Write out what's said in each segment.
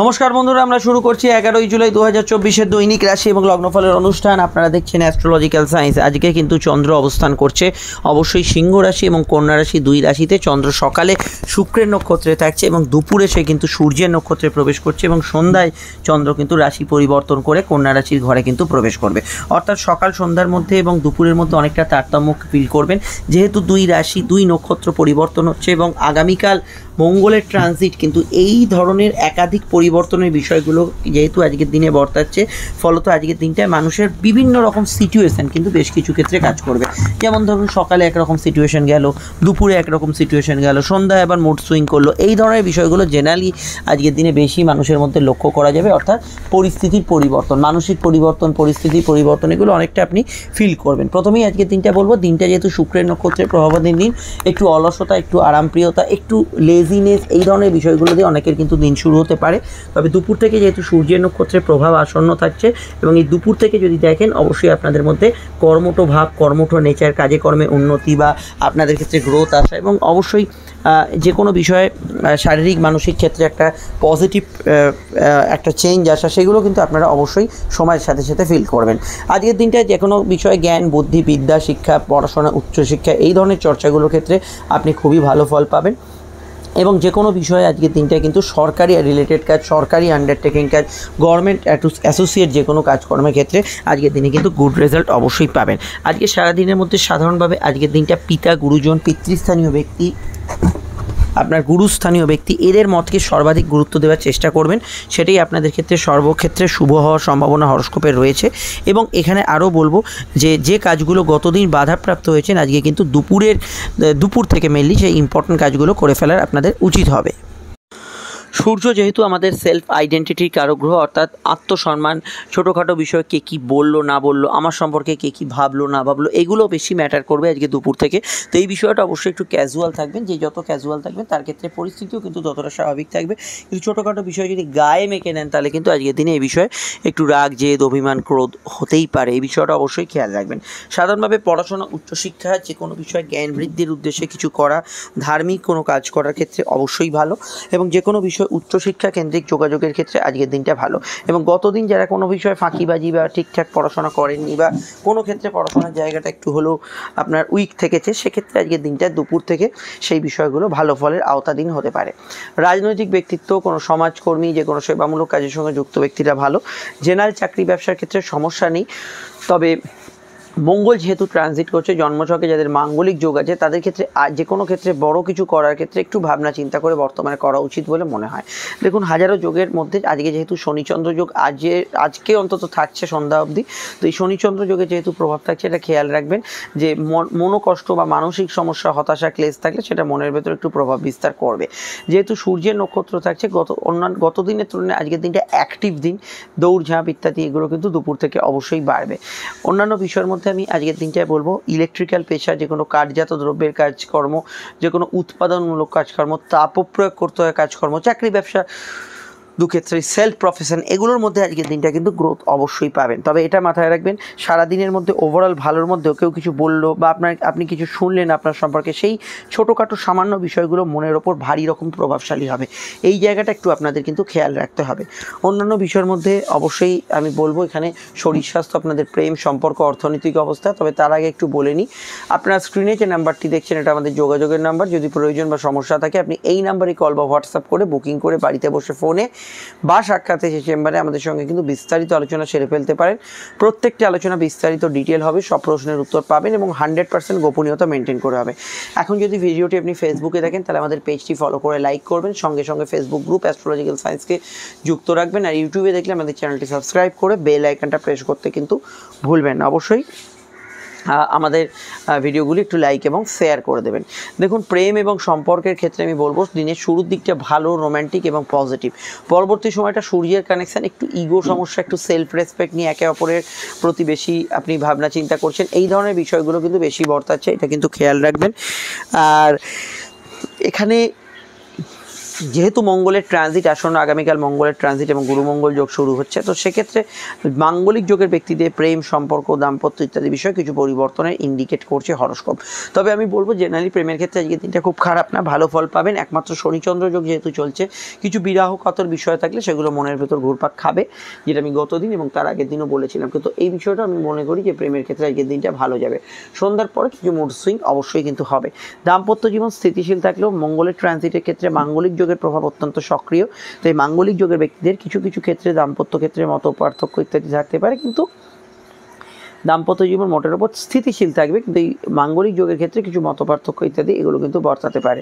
নমস্কার বন্ধুরা আমরা শুরু করছি এগারোই জুলাই দু হাজার চব্বিশের দৈনিক রাশি এবং লগ্নফলের অনুষ্ঠান আপনারা দেখছেন অ্যাস্ট্রোলজিক্যাল সায়েন্স আজকে কিন্তু চন্দ্র অবস্থান করছে অবশ্যই সিংহ রাশি এবং কন্যা রাশি দুই রাশিতে চন্দ্র সকালে শুক্রের নক্ষত্রে থাকছে এবং দুপুরে সে কিন্তু সূর্যের নক্ষত্রে প্রবেশ করছে এবং সন্ধ্যায় চন্দ্র কিন্তু রাশি পরিবর্তন করে কন্যা রাশির ঘরে কিন্তু প্রবেশ করবে অর্থাৎ সকাল সন্ধ্যার মধ্যে এবং দুপুরের মধ্যে অনেকটা তারতম্য ফিল করবেন যেহেতু দুই রাশি দুই নক্ষত্র পরিবর্তন হচ্ছে এবং আগামীকাল মঙ্গলের ট্রানজিট কিন্তু এই ধরনের একাধিক পরিবর্তনের বিষয়গুলো যেহেতু আজকের দিনে বর্তাচ্ছে ফলত আজকের দিনটায় মানুষের বিভিন্ন রকম সিচুয়েশান কিন্তু বেশ কিছু ক্ষেত্রে কাজ করবে যেমন ধরুন সকালে একরকম সিচুয়েশান গেল দুপুরে একরকম সিচুয়েশান গেল সন্ধ্যায় আবার মুড সুইং করলো এই ধরনের বিষয়গুলো জেনারেলি আজকের দিনে বেশি মানুষের মধ্যে লক্ষ্য করা যাবে অর্থাৎ পরিস্থিতির পরিবর্তন মানসিক পরিবর্তন পরিস্থিতির পরিবর্তন এগুলো অনেকটা আপনি ফিল করবেন প্রথমেই আজকের দিনটা বলবো দিনটা যেহেতু শুক্রের নক্ষত্রের প্রভাবাধীন দিন একটু অলসতা একটু আরামপ্রিয়তা একটু লেজ লেজিনেস এই ধরনের বিষয়গুলো দিয়ে অনেকের কিন্তু দিন শুরু হতে পারে তবে দুপুর থেকে যেহেতু সূর্যের নক্ষত্রের প্রভাব আসন্ন থাকছে এবং এই দুপুর থেকে যদি দেখেন অবশ্যই আপনাদের মধ্যে কর্মঠ ভাব কর্মঠ নেচার কাজে কর্মে উন্নতি বা আপনাদের ক্ষেত্রে গ্রোথ আসা এবং অবশ্যই যে কোনো বিষয়ে শারীরিক মানসিক ক্ষেত্রে একটা পজিটিভ একটা চেঞ্জ আসা সেগুলো কিন্তু আপনারা অবশ্যই সময়ের সাথে সাথে ফিল করবেন আজকের দিনটায় যে কোনো বিষয়ে জ্ঞান বুদ্ধি বিদ্যা শিক্ষা পড়াশোনা উচ্চশিক্ষা এই ধরনের চর্চাগুলোর ক্ষেত্রে আপনি খুবই ভালো ফল পাবেন এবং যে কোনো বিষয়ে আজকে তিনটা কিন্তু সরকারি রিলেটেড কাজ সরকারি আন্ডারটেকিং কাজ গভর্নমেন্ট অ্যাসোসিয়েট যে কোনো কাজকর্মের ক্ষেত্রে আজকের দিনে কিন্তু গুড রেজাল্ট অবশ্যই পাবেন আজকে সারাদিনের মধ্যে সাধারণভাবে আজকের দিনটা পিতা গুরুজন পিতৃস্থানীয় ব্যক্তি আপনার গুরুস্থানীয় ব্যক্তি এদের মতকে সর্বাধিক গুরুত্ব দেওয়ার চেষ্টা করবেন সেটাই আপনাদের ক্ষেত্রে সর্বক্ষেত্রে শুভ হওয়ার সম্ভাবনা হরস্কোপের রয়েছে এবং এখানে আরও বলবো যে যে কাজগুলো গতদিন বাধাপ্রাপ্ত হয়েছেন আজকে কিন্তু দুপুরের দুপুর থেকে মেনলি সেই ইম্পর্টেন্ট কাজগুলো করে ফেলার আপনাদের উচিত হবে সূর্য যেহেতু আমাদের সেলফ আইডেন্টিটির কারগ্রহ অর্থাৎ আত্মসম্মান ছোটোখাটো বিষয় কে কী বললো না বললো আমার সম্পর্কে কে কী ভাবলো না ভাবলো এগুলো বেশি ম্যাটার করবে আজকে দুপুর থেকে তো এই বিষয়টা অবশ্যই একটু ক্যাজুয়াল থাকবেন যে যত ক্যাজুয়াল থাকবেন তার ক্ষেত্রে পরিস্থিতিও কিন্তু ততটা স্বাভাবিক থাকবে কিন্তু ছোটোখাটো বিষয় যদি গায়ে মেখে নেন তাহলে কিন্তু আজকের দিনে এই বিষয়ে একটু রাগ জেদ অভিমান ক্রোধ হতেই পারে এই বিষয়টা অবশ্যই খেয়াল রাখবেন সাধারণভাবে পড়াশোনা উচ্চশিক্ষা যে কোনো বিষয়ে জ্ঞান বৃদ্ধির উদ্দেশ্যে কিছু করা ধার্মিক কোনো কাজ করার ক্ষেত্রে অবশ্যই ভালো এবং যে কোনো বিষয়ে বিষয় উচ্চশিক্ষা কেন্দ্রিক যোগাযোগের ক্ষেত্রে আজকের দিনটা ভালো এবং গতদিন যারা কোনো বিষয়ে ফাঁকিবাজি বা ঠিকঠাক পড়াশোনা করেননি বা কোনো ক্ষেত্রে পড়াশোনার জায়গাটা একটু হলেও আপনার উইক থেকেছে সেক্ষেত্রে আজকের দিনটা দুপুর থেকে সেই বিষয়গুলো ভালো ফলের আওতাধীন হতে পারে রাজনৈতিক ব্যক্তিত্ব কোনো সমাজকর্মী যে কোনো সেবামূলক কাজের সঙ্গে যুক্ত ব্যক্তিরা ভালো জেনারেল চাকরি ব্যবসার ক্ষেত্রে সমস্যা নেই তবে মঙ্গল যেহেতু ট্রানজিট করছে জন্মছকে যাদের মাঙ্গলিক যোগ আছে তাদের ক্ষেত্রে যে কোনো ক্ষেত্রে বড় কিছু করার ক্ষেত্রে একটু ভাবনা চিন্তা করে বর্তমানে করা উচিত বলে মনে হয় দেখুন হাজারো যোগের মধ্যে আজকে যেহেতু শনিচন্দ্র যোগ আজকে আজকে অন্তত থাকছে সন্ধ্যা অবধি তো এই শনিচন্দ্র যোগে যেহেতু প্রভাব থাকছে এটা খেয়াল রাখবেন যে মনোকষ্ট বা মানসিক সমস্যা হতাশা ক্লেশ থাকলে সেটা মনের ভেতর একটু প্রভাব বিস্তার করবে যেহেতু সূর্যের নক্ষত্র থাকছে গত অন্যান্য গত দিনের তুলনায় আজকের দিনটা অ্যাক্টিভ দিন দৌড়ঝাঁপ ইত্যাদি এগুলো কিন্তু দুপুর থেকে অবশ্যই বাড়বে অন্যান্য বিষয়ের মধ্যে মধ্যে আমি আজকের দিনটায় বলবো ইলেকট্রিক্যাল পেশা যে কোনো কার্যজাত দ্রব্যের কাজকর্ম যে কোনো উৎপাদনমূলক কাজকর্ম তাপ প্রয়োগ করতে হয় কাজকর্ম চাকরি ব্যবসা দুক্ষেত্রে সেলফ প্রফেশন এগুলোর মধ্যে আজকের দিনটা কিন্তু গ্রোথ অবশ্যই পাবেন তবে এটা মাথায় রাখবেন সারাদিনের মধ্যে ওভারঅল ভালোর মধ্যেও কেউ কিছু বললো বা আপনার আপনি কিছু শুনলেন আপনার সম্পর্কে সেই ছোটোখাটো সামান্য বিষয়গুলো মনের ওপর ভারী রকম প্রভাবশালী হবে এই জায়গাটা একটু আপনাদের কিন্তু খেয়াল রাখতে হবে অন্যান্য বিষয়ের মধ্যে অবশ্যই আমি বলবো এখানে শরীর স্বাস্থ্য আপনাদের প্রেম সম্পর্ক অর্থনৈতিক অবস্থা তবে তার আগে একটু বলে নিই আপনার স্ক্রিনে যে নাম্বারটি দেখছেন এটা আমাদের যোগাযোগের নাম্বার যদি প্রয়োজন বা সমস্যা থাকে আপনি এই নাম্বারে কল বা হোয়াটসঅ্যাপ করে বুকিং করে বাড়িতে বসে ফোনে বা সাক্ষাতে সে চেম্বারে আমাদের সঙ্গে কিন্তু বিস্তারিত আলোচনা সেরে ফেলতে পারেন প্রত্যেকটি আলোচনা বিস্তারিত ডিটেল হবে সব প্রশ্নের উত্তর পাবেন এবং হান্ড্রেড পার্সেন্ট গোপনীয়তা মেনটেন করে হবে এখন যদি ভিডিওটি আপনি ফেসবুকে দেখেন তাহলে আমাদের পেজটি ফলো করে লাইক করবেন সঙ্গে সঙ্গে ফেসবুক গ্রুপ অ্যাস্ট্রোলজিক্যাল সায়েন্সকে যুক্ত রাখবেন আর ইউটিউবে দেখলে আমাদের চ্যানেলটি সাবস্ক্রাইব করে বেল আইকনটা প্রেস করতে কিন্তু ভুলবেন অবশ্যই আমাদের ভিডিওগুলি একটু লাইক এবং শেয়ার করে দেবেন দেখুন প্রেম এবং সম্পর্কের ক্ষেত্রে আমি বলবো দিনের শুরুর দিকটা ভালো রোম্যান্টিক এবং পজিটিভ পরবর্তী সময়টা সূর্যের কানেকশান একটু ইগো সমস্যা একটু সেলফ রেসপেক্ট নিয়ে একে অপরের প্রতি বেশি আপনি ভাবনা চিন্তা করছেন এই ধরনের বিষয়গুলো কিন্তু বেশি বর্তাচ্ছে এটা কিন্তু খেয়াল রাখবেন আর এখানে যেহেতু মঙ্গলের ট্রানজিট আসন্ন আগামীকাল মঙ্গলের ট্রানজিট এবং গুরুমঙ্গল যোগ শুরু হচ্ছে তো সেক্ষেত্রে মাঙ্গলিক যোগের ব্যক্তিদের প্রেম সম্পর্ক দাম্পত্য ইত্যাদি বিষয়ে কিছু পরিবর্তনের ইন্ডিকেট করছে হরস্কোপ তবে আমি বলবো জেনারেলি প্রেমের ক্ষেত্রে আজকে দিনটা খুব খারাপ না ভালো ফল পাবেন একমাত্র শনিচন্দ্র যোগ যেহেতু চলছে কিছু বিরাহকতর বিষয় থাকলে সেগুলো মনের ভেতর ঘুরপাক খাবে যেটা আমি গতদিন এবং তার আগের দিনও বলেছিলাম কিন্তু এই বিষয়টা আমি মনে করি যে প্রেমের ক্ষেত্রে আজকের দিনটা ভালো যাবে সন্ধ্যার পরে কিছু মুড সুইং অবশ্যই কিন্তু হবে দাম্পত্য জীবন স্থিতিশীল থাকলেও মঙ্গলের ট্রানজিটের ক্ষেত্রে মাঙ্গলিক যোগ যোগের প্রভাব অত্যন্ত সক্রিয় তো এই মাঙ্গলিক যোগের ব্যক্তিদের কিছু কিছু ক্ষেত্রে দাম্পত্য ক্ষেত্রে মত পার্থক্য ইত্যাদি থাকতে পারে কিন্তু দাম্পত্য জীবন মোটের ওপর স্থিতিশীল থাকবে কিন্তু এই মাঙ্গলিক যোগের ক্ষেত্রে কিছু মতপার্থক্য ইত্যাদি এগুলো কিন্তু বর্তাতে পারে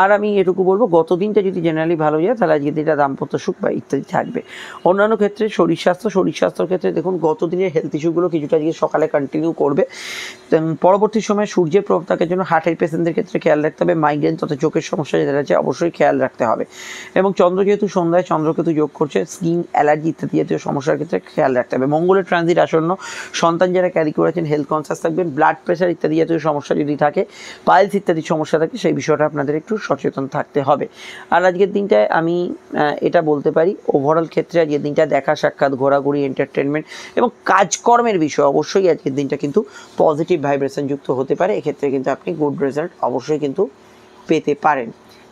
আর আমি এটুকু বলবো গত দিনটা যদি জেনারেলি ভালো যায় তাহলে আজকে দিনটা দাম্পত্য সুখ বা ইত্যাদি থাকবে অন্যান্য ক্ষেত্রে শরীর স্বাস্থ্য শরীর স্বাস্থ্যের ক্ষেত্রে দেখুন গত দিনের হেলথ ইস্যুগুলো কিছুটা আজকে সকালে কন্টিনিউ করবে পরবর্তী সময় সূর্যের প্রভাব থাকার জন্য হার্টের পেশেন্টদের ক্ষেত্রে খেয়াল রাখতে হবে মাইগ্রেন তথা চোখের সমস্যা যেটা আছে অবশ্যই খেয়াল রাখতে হবে এবং চন্দ্র যেহেতু সন্ধ্যায় চন্দ্রকেতু যোগ করছে স্কিন অ্যালার্জি ইত্যাদি জাতীয় সমস্যার ক্ষেত্রে খেয়াল রাখতে হবে মঙ্গলের ট্রানজিট আসন্ন সন্তান যারা ক্যারি করেছেন হেলথ কনসাস থাকবেন ব্লাড প্রেশার ইত্যাদি জাতীয় সমস্যা যদি থাকে পাইলস ইত্যাদি সমস্যা থাকে সেই বিষয়টা আপনাদের একটু সচেতন থাকতে হবে আর আজকের দিনটায় আমি এটা বলতে পারি ওভারঅল ক্ষেত্রে আজকের দিনটা দেখা সাক্ষাৎ ঘোরাঘুরি এন্টারটেনমেন্ট এবং কাজকর্মের বিষয় অবশ্যই আজকের দিনটা কিন্তু পজিটিভ ভাইব্রেশন যুক্ত হতে পারে এক্ষেত্রে কিন্তু আপনি গুড রেজাল্ট অবশ্যই কিন্তু পেতে পারেন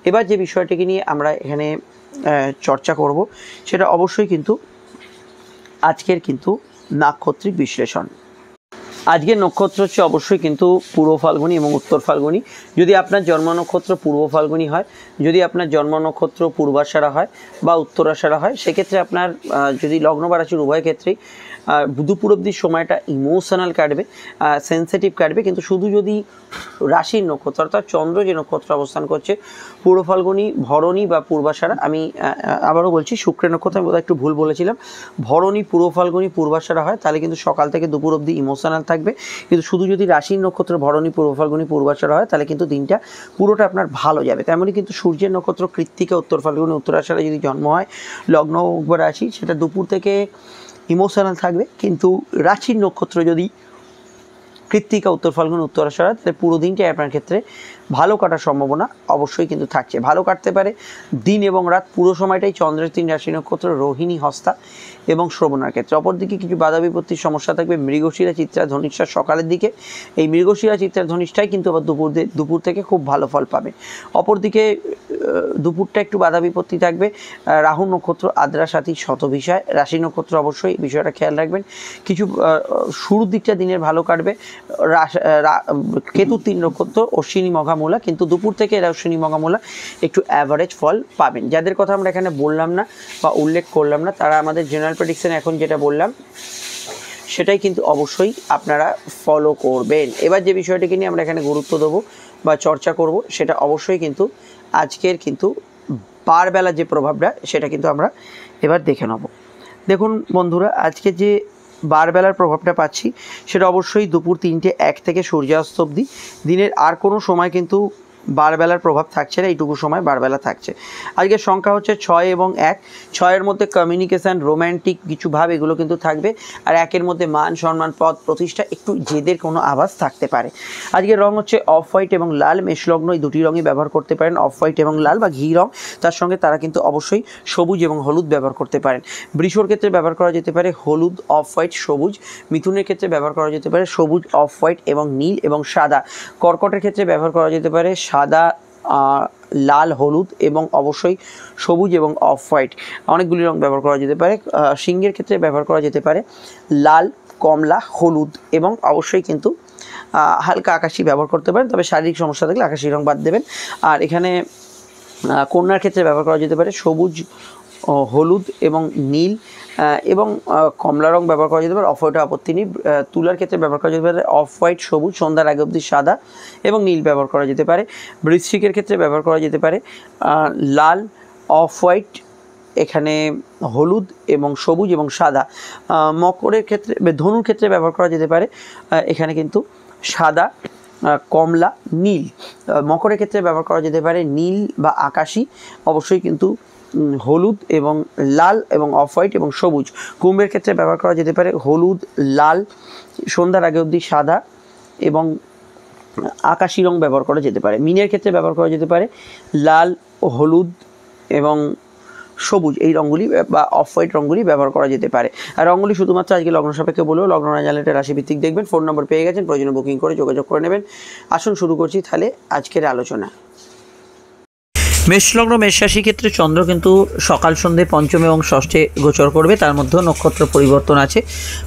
এবার যে বিষয়টিকে নিয়ে আমরা এখানে চর্চা করব সেটা অবশ্যই কিন্তু আজকের কিন্তু নাক্ষত্রিক বিশ্লেষণ আজকের নক্ষত্র হচ্ছে অবশ্যই কিন্তু পূর্ব ফাল্গুনি এবং উত্তর ফাল্গুনি যদি আপনার জন্ম নক্ষত্র পূর্ব ফাল্গুনি হয় যদি আপনার জন্ম নক্ষত্র পূর্বাশারা হয় বা উত্তরাশারা হয় সেক্ষেত্রে আপনার যদি লগ্ন বাড়াচুর উভয় ক্ষেত্রেই দুপুর অবধির সময়টা ইমোশনাল কাটবে সেন্সিটিভ কাটবে কিন্তু শুধু যদি রাশির নক্ষত্র অর্থাৎ চন্দ্র যে নক্ষত্র অবস্থান করছে পূর্ব ফাল্গুনি ভরণী বা পূর্বাশারা আমি আবারও বলছি শুক্রের নক্ষত্র আমি একটু ভুল বলেছিলাম ভরণী পূর্ব ফাল্গুনি পূর্বাশারা হয় তাহলে কিন্তু সকাল থেকে দুপুর অবধি ইমোশনাল থাকবে কিন্তু শুধু যদি রাশির নক্ষত্র ভরণী পূর্ব ফাল্গুনি পূর্বাশারা হয় তাহলে কিন্তু দিনটা পুরোটা আপনার ভালো যাবে তেমনি কিন্তু সূর্যের নক্ষত্র কৃত্তিকা উত্তর ফাল্গুনি উত্তরাশারা যদি জন্ম হয় লগ্ন রাশি সেটা দুপুর থেকে ইমোশনাল থাকবে কিন্তু রাশির নক্ষত্র যদি কৃত্তিকা উত্তর ফাল্গুন উত্তর আষাঢ়া তাহলে পুরো দিনটাই আপনার ক্ষেত্রে ভালো কাটার সম্ভাবনা অবশ্যই কিন্তু থাকছে ভালো কাটতে পারে দিন এবং রাত পুরো সময়টাই চন্দ্রের তিন রাশি নক্ষত্র রোহিণী হস্তা এবং শ্রবণার ক্ষেত্রে অপরদিকে কিছু বাধা বিপত্তির সমস্যা থাকবে মৃগশিরা চিত্রা ধনিষ্ঠা সকালের দিকে এই মৃগশিরা চিত্রা ধনিষ্ঠাই কিন্তু আবার দুপুর দুপুর থেকে খুব ভালো ফল পাবে অপরদিকে দুপুরটা একটু বাধা বিপত্তি থাকবে রাহু নক্ষত্র আদ্রা সাথী শতভিষায় রাশি নক্ষত্র অবশ্যই বিষয়টা খেয়াল রাখবেন কিছু শুরুর দিকটা দিনের ভালো কাটবে কেতু তিন নক্ষত্র অশ্বিনী মঘামূলা কিন্তু দুপুর থেকে এরা অশ্বিনী মঘামূলা একটু অ্যাভারেজ ফল পাবেন যাদের কথা আমরা এখানে বললাম না বা উল্লেখ করলাম না তারা আমাদের জেনারেল প্রেডিকশন এখন যেটা বললাম সেটাই কিন্তু অবশ্যই আপনারা ফলো করবেন এবার যে বিষয়টিকে নিয়ে আমরা এখানে গুরুত্ব দেবো বা চর্চা করব সেটা অবশ্যই কিন্তু আজকের কিন্তু বারবেলা যে প্রভাবটা সেটা কিন্তু আমরা এবার দেখে নেব দেখুন বন্ধুরা আজকে যে বারবেলার প্রভাবটা পাচ্ছি সেটা অবশ্যই দুপুর তিনটে এক থেকে সূর্যাস্ত অব্দি দিনের আর কোনো সময় কিন্তু বারবেলার প্রভাব থাকছে না এইটুকু সময় বারবেলা থাকছে আজকে সংখ্যা হচ্ছে ছয় এবং এক ছয়ের মধ্যে কমিউনিকেশান রোম্যান্টিক কিছু ভাব এগুলো কিন্তু থাকবে আর একের মধ্যে মান সম্মান পদ প্রতিষ্ঠা একটু জেদের কোনো আভাস থাকতে পারে আজকে রং হচ্ছে অফ হোয়াইট এবং লাল মেষলগ্ন এই দুটি রঙই ব্যবহার করতে পারেন অফ হোয়াইট এবং লাল বা ঘি রং তার সঙ্গে তারা কিন্তু অবশ্যই সবুজ এবং হলুদ ব্যবহার করতে পারেন বৃষর ক্ষেত্রে ব্যবহার করা যেতে পারে হলুদ অফ হোয়াইট সবুজ মিথুনের ক্ষেত্রে ব্যবহার করা যেতে পারে সবুজ অফ হোয়াইট এবং নীল এবং সাদা কর্কটের ক্ষেত্রে ব্যবহার করা যেতে পারে সাদা সাদা লাল হলুদ এবং অবশ্যই সবুজ এবং অফ হোয়াইট অনেকগুলি রং ব্যবহার করা যেতে পারে সিংহের ক্ষেত্রে ব্যবহার করা যেতে পারে লাল কমলা হলুদ এবং অবশ্যই কিন্তু হালকা আকাশি ব্যবহার করতে পারেন তবে শারীরিক সমস্যা থাকলে আকাশি রং বাদ দেবেন আর এখানে কন্যার ক্ষেত্রে ব্যবহার করা যেতে পারে সবুজ হলুদ এবং নীল এবং কমলা রং ব্যবহার করা যেতে পারে অফ হোয়াইট আপত্তি নেই তুলার ক্ষেত্রে ব্যবহার করা যেতে পারে অফ হোয়াইট সবুজ সন্ধ্যার আগে অবধি সাদা এবং নীল ব্যবহার করা যেতে পারে বৃশ্চিকের ক্ষেত্রে ব্যবহার করা যেতে পারে লাল অফ হোয়াইট এখানে হলুদ এবং সবুজ এবং সাদা মকরের ক্ষেত্রে ধনুর ক্ষেত্রে ব্যবহার করা যেতে পারে এখানে কিন্তু সাদা কমলা নীল মকরের ক্ষেত্রে ব্যবহার করা যেতে পারে নীল বা আকাশি অবশ্যই কিন্তু হলুদ এবং লাল এবং অফ হোয়াইট এবং সবুজ কুম্ভের ক্ষেত্রে ব্যবহার করা যেতে পারে হলুদ লাল সন্ধ্যার আগে অবধি সাদা এবং আকাশি রং ব্যবহার করা যেতে পারে মিনের ক্ষেত্রে ব্যবহার করা যেতে পারে লাল হলুদ এবং সবুজ এই রঙগুলি বা অফ হোয়াইট রঙগুলি ব্যবহার করা যেতে পারে আর রঙগুলি শুধুমাত্র আজকে লগ্ন সাপেক্ষে বলেও লগ্ন না জানলে রাশিভিত্তিক দেখবেন ফোন নম্বর পেয়ে গেছেন প্রয়োজনীয় বুকিং করে যোগাযোগ করে নেবেন আসুন শুরু করছি তাহলে আজকের আলোচনা মেষলগ্ন মেষরাশি ক্ষেত্রে চন্দ্র কিন্তু সকাল সন্ধে পঞ্চমে এবং ষষ্ঠে গোচর করবে তার মধ্যেও নক্ষত্র পরিবর্তন আছে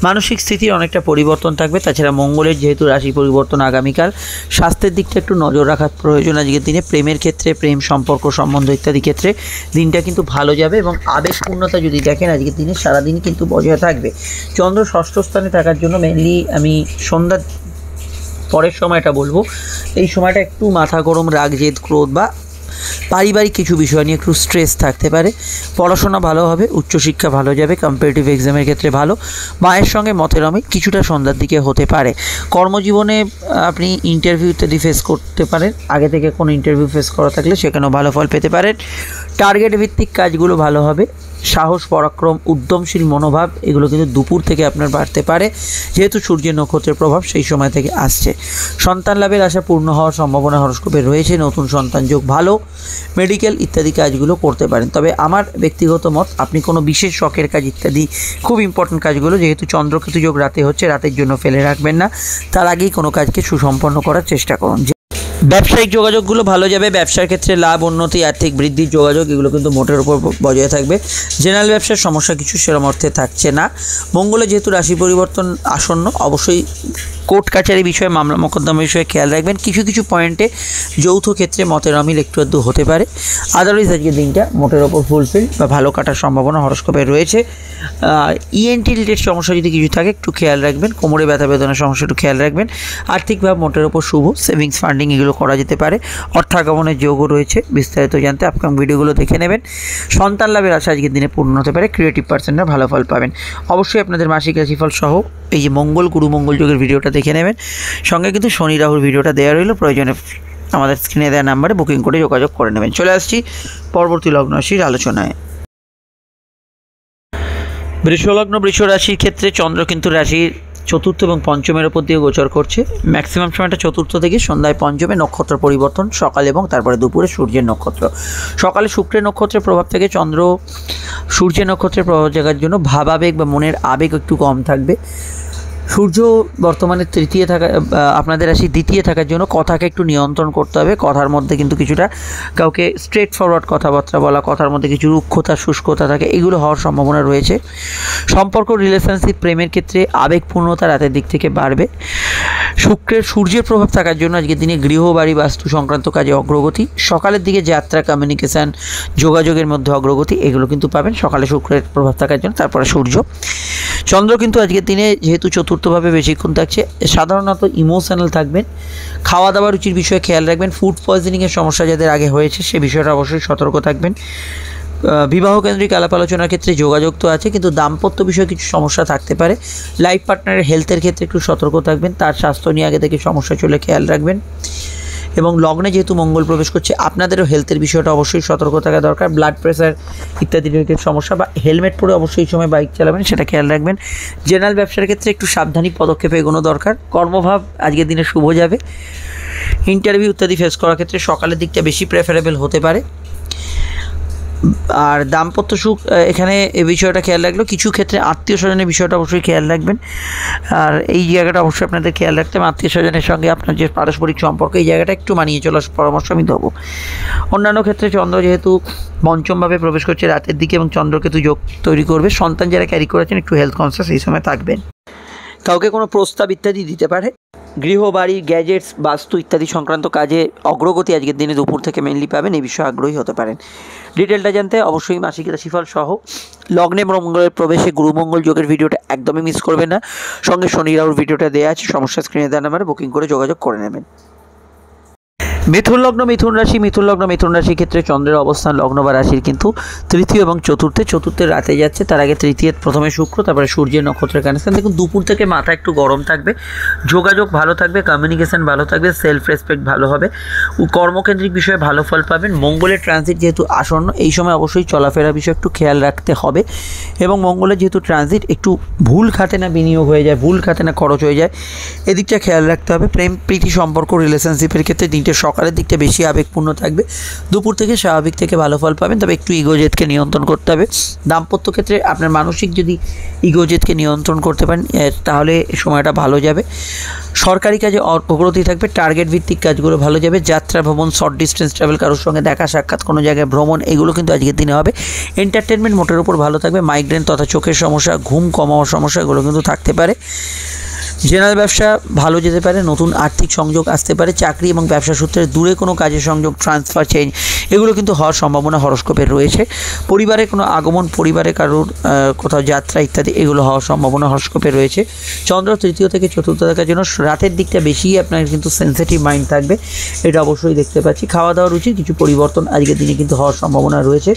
মানসিক স্থিতির অনেকটা পরিবর্তন থাকবে তাছাড়া মঙ্গলের যেহেতু রাশি পরিবর্তন আগামীকাল স্বাস্থ্যের দিকটা একটু নজর রাখার প্রয়োজন আজকের দিনে প্রেমের ক্ষেত্রে প্রেম সম্পর্ক সম্বন্ধ ইত্যাদি ক্ষেত্রে দিনটা কিন্তু ভালো যাবে এবং আবেগপূর্ণতা যদি দেখেন আজকের দিনে সারাদিন কিন্তু বজায় থাকবে চন্দ্র ষষ্ঠ স্থানে থাকার জন্য মেনলি আমি সন্ধ্যা পরের সময়টা বলবো এই সময়টা একটু মাথা গরম রাগ জেদ ক্রোধ বা পারিবারিক কিছু বিষয় নিয়ে একটু স্ট্রেস থাকতে পারে পড়াশোনা ভালো হবে উচ্চশিক্ষা ভালো যাবে কম্পিটিটিভ এক্সামের ক্ষেত্রে ভালো মায়ের সঙ্গে মতের অমিল কিছুটা সন্ধ্যার দিকে হতে পারে কর্মজীবনে আপনি ইন্টারভিউ ইত্যাদি ফেস করতে পারেন আগে থেকে কোনো ইন্টারভিউ ফেস করা থাকলে সেখানেও ভালো ফল পেতে পারেন টার্গেট ভিত্তিক কাজগুলো ভালো হবে সাহস পরাক্রম উদ্যমশীল মনোভাব এগুলো কিন্তু দুপুর থেকে আপনার বাড়তে পারে যেহেতু সূর্যের নক্ষত্রের প্রভাব সেই সময় থেকে আসছে সন্তান লাভের আশা পূর্ণ হওয়ার সম্ভাবনা হরস্কোপে রয়েছে নতুন সন্তান যোগ ভালো মেডিকেল ইত্যাদি কাজগুলো করতে পারেন তবে আমার ব্যক্তিগত মত আপনি কোনো বিশেষ শখের কাজ ইত্যাদি খুব ইম্পর্টেন্ট কাজগুলো যেহেতু চন্দ্রকেতু যোগ রাতে হচ্ছে রাতের জন্য ফেলে রাখবেন না তার আগেই কোনো কাজকে সুসম্পন্ন করার চেষ্টা করুন ব্যবসায়িক যোগাযোগগুলো ভালো যাবে ব্যবসার ক্ষেত্রে লাভ উন্নতি আর্থিক বৃদ্ধির যোগাযোগ এগুলো কিন্তু মোটের উপর বজায় থাকবে জেনারেল ব্যবসার সমস্যা কিছু সেরম অর্থে থাকছে না মঙ্গলে যেহেতু রাশি পরিবর্তন আসন্ন অবশ্যই কোর্ট কাচারি বিষয়ে মামলা মোকদ্দমা বিষয়ে খেয়াল রাখবেন কিছু কিছু পয়েন্টে যৌথ ক্ষেত্রে মতের অমিল একটু আধটু হতে পারে আদারওয়াইজ আজকের দিনটা মোটের ওপর ফুলফিল বা ভালো কাটার সম্ভাবনা হরস্কোপে রয়েছে ইএনটি রিলেটেড e সমস্যা যদি কিছু থাকে একটু খেয়াল রাখবেন কোমরে ব্যথা বেদনার সমস্যা একটু খেয়াল রাখবেন আর্থিকভাবে মোটের ওপর শুভ সেভিংস ফান্ডিং এগুলো করা যেতে পারে অর্থাগমনের যোগও রয়েছে বিস্তারিত জানতে আপকাম ভিডিওগুলো দেখে নেবেন সন্তান লাভের আশা আজকের দিনে পূর্ণ হতে পারে ক্রিয়েটিভ পার্সেন্টরা ভালো ফল পাবেন অবশ্যই আপনাদের মাসিক রাশিফল সহ এই যে মঙ্গল গুরু মঙ্গল যোগের ভিডিওটা দেখে নেবেন সঙ্গে কিন্তু শনি রাহুর ভিডিওটা দেওয়া রইল প্রয়োজনে আমাদের স্ক্রিনে দেওয়া নাম্বারে বুকিং করে যোগাযোগ করে নেবেন চলে আসছি পরবর্তী লগ্নরাশির আলোচনায় বৃষলগ্ন বৃষ রাশির ক্ষেত্রে চন্দ্র কিন্তু রাশির চতুর্থ এবং পঞ্চমের ওপর দিয়ে গোচর করছে ম্যাক্সিমাম সময়টা চতুর্থ থেকে সন্ধ্যায় পঞ্চমে নক্ষত্র পরিবর্তন সকাল এবং তারপরে দুপুরে সূর্যের নক্ষত্র সকালে শুক্রের নক্ষত্রের প্রভাব থেকে চন্দ্র সূর্যের নক্ষত্রের প্রভাব জায়গার জন্য ভাবাবেগ বা মনের আবেগ একটু কম থাকবে সূর্য বর্তমানে তৃতীয় থাকা আপনাদের রাশি দ্বিতীয় থাকার জন্য কথাকে একটু নিয়ন্ত্রণ করতে হবে কথার মধ্যে কিন্তু কিছুটা কাউকে স্ট্রেট ফরওয়ার্ড কথাবার্তা বলা কথার মধ্যে কিছু রুক্ষতা শুষ্কতা থাকে এগুলো হওয়ার সম্ভাবনা রয়েছে সম্পর্ক রিলেশনশিপ প্রেমের ক্ষেত্রে আবেগপূর্ণতা রাতের দিক থেকে বাড়বে শুক্রের সূর্যের প্রভাব থাকার জন্য আজকের দিনে গৃহবাড়ি বাস্তু সংক্রান্ত কাজে অগ্রগতি সকালের দিকে যাত্রা কমিউনিকেশান যোগাযোগের মধ্যে অগ্রগতি এগুলো কিন্তু পাবেন সকালে শুক্রের প্রভাব থাকার জন্য তারপরে সূর্য চন্দ্র কিন্তু আজকের দিনে যেহেতু চতুর্থ চতুর্থভাবে বেশিক্ষণ থাকছে সাধারণত ইমোশনাল থাকবেন খাওয়া দাওয়া রুচির বিষয়ে খেয়াল রাখবেন ফুড পয়জনিংয়ের সমস্যা যাদের আগে হয়েছে সে বিষয়টা অবশ্যই সতর্ক থাকবেন বিবাহ কেন্দ্রিক আলাপ আলোচনার ক্ষেত্রে যোগাযোগ তো আছে কিন্তু দাম্পত্য বিষয়ে কিছু সমস্যা থাকতে পারে লাইফ পার্টনারের হেলথের ক্ষেত্রে একটু সতর্ক থাকবেন তার স্বাস্থ্য নিয়ে আগে থেকে সমস্যা চলে খেয়াল রাখবেন এবং লগ্নে যেহেতু মঙ্গল প্রবেশ করছে আপনাদেরও হেলথের বিষয়টা অবশ্যই সতর্ক থাকা দরকার ব্লাড প্রেশার ইত্যাদি রিলেটেড সমস্যা বা হেলমেট পরে অবশ্যই সময় বাইক চালাবেন সেটা খেয়াল রাখবেন জেনারেল ব্যবসার ক্ষেত্রে একটু সাবধানী পদক্ষেপে এগোনো দরকার কর্মভাব আজকের দিনে শুভ যাবে ইন্টারভিউ ইত্যাদি ফেস করার ক্ষেত্রে সকালের দিকটা বেশি প্রেফারেবল হতে পারে আর দাম্পত্য সুখ এখানে এই বিষয়টা খেয়াল রাখলো কিছু ক্ষেত্রে আত্মীয় স্বজনের বিষয়টা অবশ্যই খেয়াল রাখবেন আর এই জায়গাটা অবশ্যই আপনাদের খেয়াল রাখতে হবে আত্মীয় স্বজনের সঙ্গে আপনার যে পারস্পরিক সম্পর্ক এই জায়গাটা একটু মানিয়ে চলার পরামর্শ আমি দেবো অন্যান্য ক্ষেত্রে চন্দ্র যেহেতু পঞ্চমভাবে প্রবেশ করছে রাতের দিকে এবং চন্দ্রকে যোগ তৈরি করবে সন্তান যারা ক্যারি করেছেন একটু হেলথ কনসিয়াস এই সময় থাকবেন কাউকে কোনো প্রস্তাব ইত্যাদি দিতে পারে গৃহবাড়ি গ্যাজেটস বাস্তু ইত্যাদি সংক্রান্ত কাজে অগ্রগতি আজকের দিনে দুপুর থেকে মেনলি পাবেন এই বিষয়ে আগ্রহী হতে পারেন ডিটেলটা জানতে অবশ্যই মাসিক রাশিফল সহ লগ্নে মঙ্গলের প্রবেশে গুরুমঙ্গল যোগের ভিডিওটা একদমই মিস করবেন না সঙ্গে শনি রাহুর ভিডিওটা দেওয়া আছে সমস্যা স্ক্রিনে দেওয়া নাম্বারে বুকিং করে যোগাযোগ করে নেবেন মিথুন লগ্ন মিথুন রাশি মিথুন লগ্ন মিথুন রাশির ক্ষেত্রে চন্দ্রের অবস্থান লগ্ন বা রাশির কিন্তু তৃতীয় এবং চতুর্থে চতুর্থে রাতে যাচ্ছে তার আগে তৃতীয় প্রথমে শুক্র তারপরে সূর্যের নক্ষত্রের কানেকশন দেখুন দুপুর থেকে মাথা একটু গরম থাকবে যোগাযোগ ভালো থাকবে কমিউনিকেশন ভালো থাকবে সেলফ রেসপেক্ট ভালো হবে কর্মকেন্দ্রিক বিষয়ে ভালো ফল পাবেন মঙ্গলের ট্রানজিট যেহেতু আসন্ন এই সময় অবশ্যই চলাফেরা বিষয়ে একটু খেয়াল রাখতে হবে এবং মঙ্গলের যেহেতু ট্রানজিট একটু ভুল খাতে না বিনিয়োগ হয়ে যায় ভুল খাতে না খরচ হয়ে যায় এদিকটা খেয়াল রাখতে হবে প্রেম প্রীতি সম্পর্ক রিলেশনশিপের ক্ষেত্রে দিনটা সকালের দিকটা বেশি আবেগপূর্ণ থাকবে দুপুর থেকে স্বাভাবিক থেকে ভালো ফল পাবেন তবে একটু ইগোজেদকে নিয়ন্ত্রণ করতে হবে দাম্পত্য ক্ষেত্রে আপনার মানসিক যদি ইগোজেদকে নিয়ন্ত্রণ করতে পারেন তাহলে সময়টা ভালো যাবে সরকারি কাজে অগ্রগতি থাকবে টার্গেট ভিত্তিক কাজগুলো ভালো যাবে যাত্রা ভ্রমণ শর্ট ডিস্টেন্স ট্রাভেল কারোর সঙ্গে দেখা সাক্ষাৎ কোনো জায়গায় ভ্রমণ এগুলো কিন্তু আজকের দিনে হবে এন্টারটেনমেন্ট মোটের উপর ভালো থাকবে মাইগ্রেন তথা চোখের সমস্যা ঘুম কমাওয়ার সমস্যা এগুলো কিন্তু থাকতে পারে জেনারেল ব্যবসা ভালো যেতে পারে নতুন আর্থিক সংযোগ আসতে পারে চাকরি এবং ব্যবসা সূত্রে দূরে কোনো কাজের সংযোগ ট্রান্সফার চেঞ্জ এগুলো কিন্তু হওয়ার সম্ভাবনা হরস্কোপের রয়েছে পরিবারে কোনো আগমন পরিবারে কারোর কোথাও যাত্রা ইত্যাদি এগুলো হওয়ার সম্ভাবনা হরস্কোপে রয়েছে চন্দ্র তৃতীয় থেকে চতুর্থ থাকার জন্য রাতের দিকটা বেশি আপনার কিন্তু সেন্সিটিভ মাইন্ড থাকবে এটা অবশ্যই দেখতে পাচ্ছি খাওয়া দাওয়ার উচিত কিছু পরিবর্তন আজকের দিনে কিন্তু হওয়ার সম্ভাবনা রয়েছে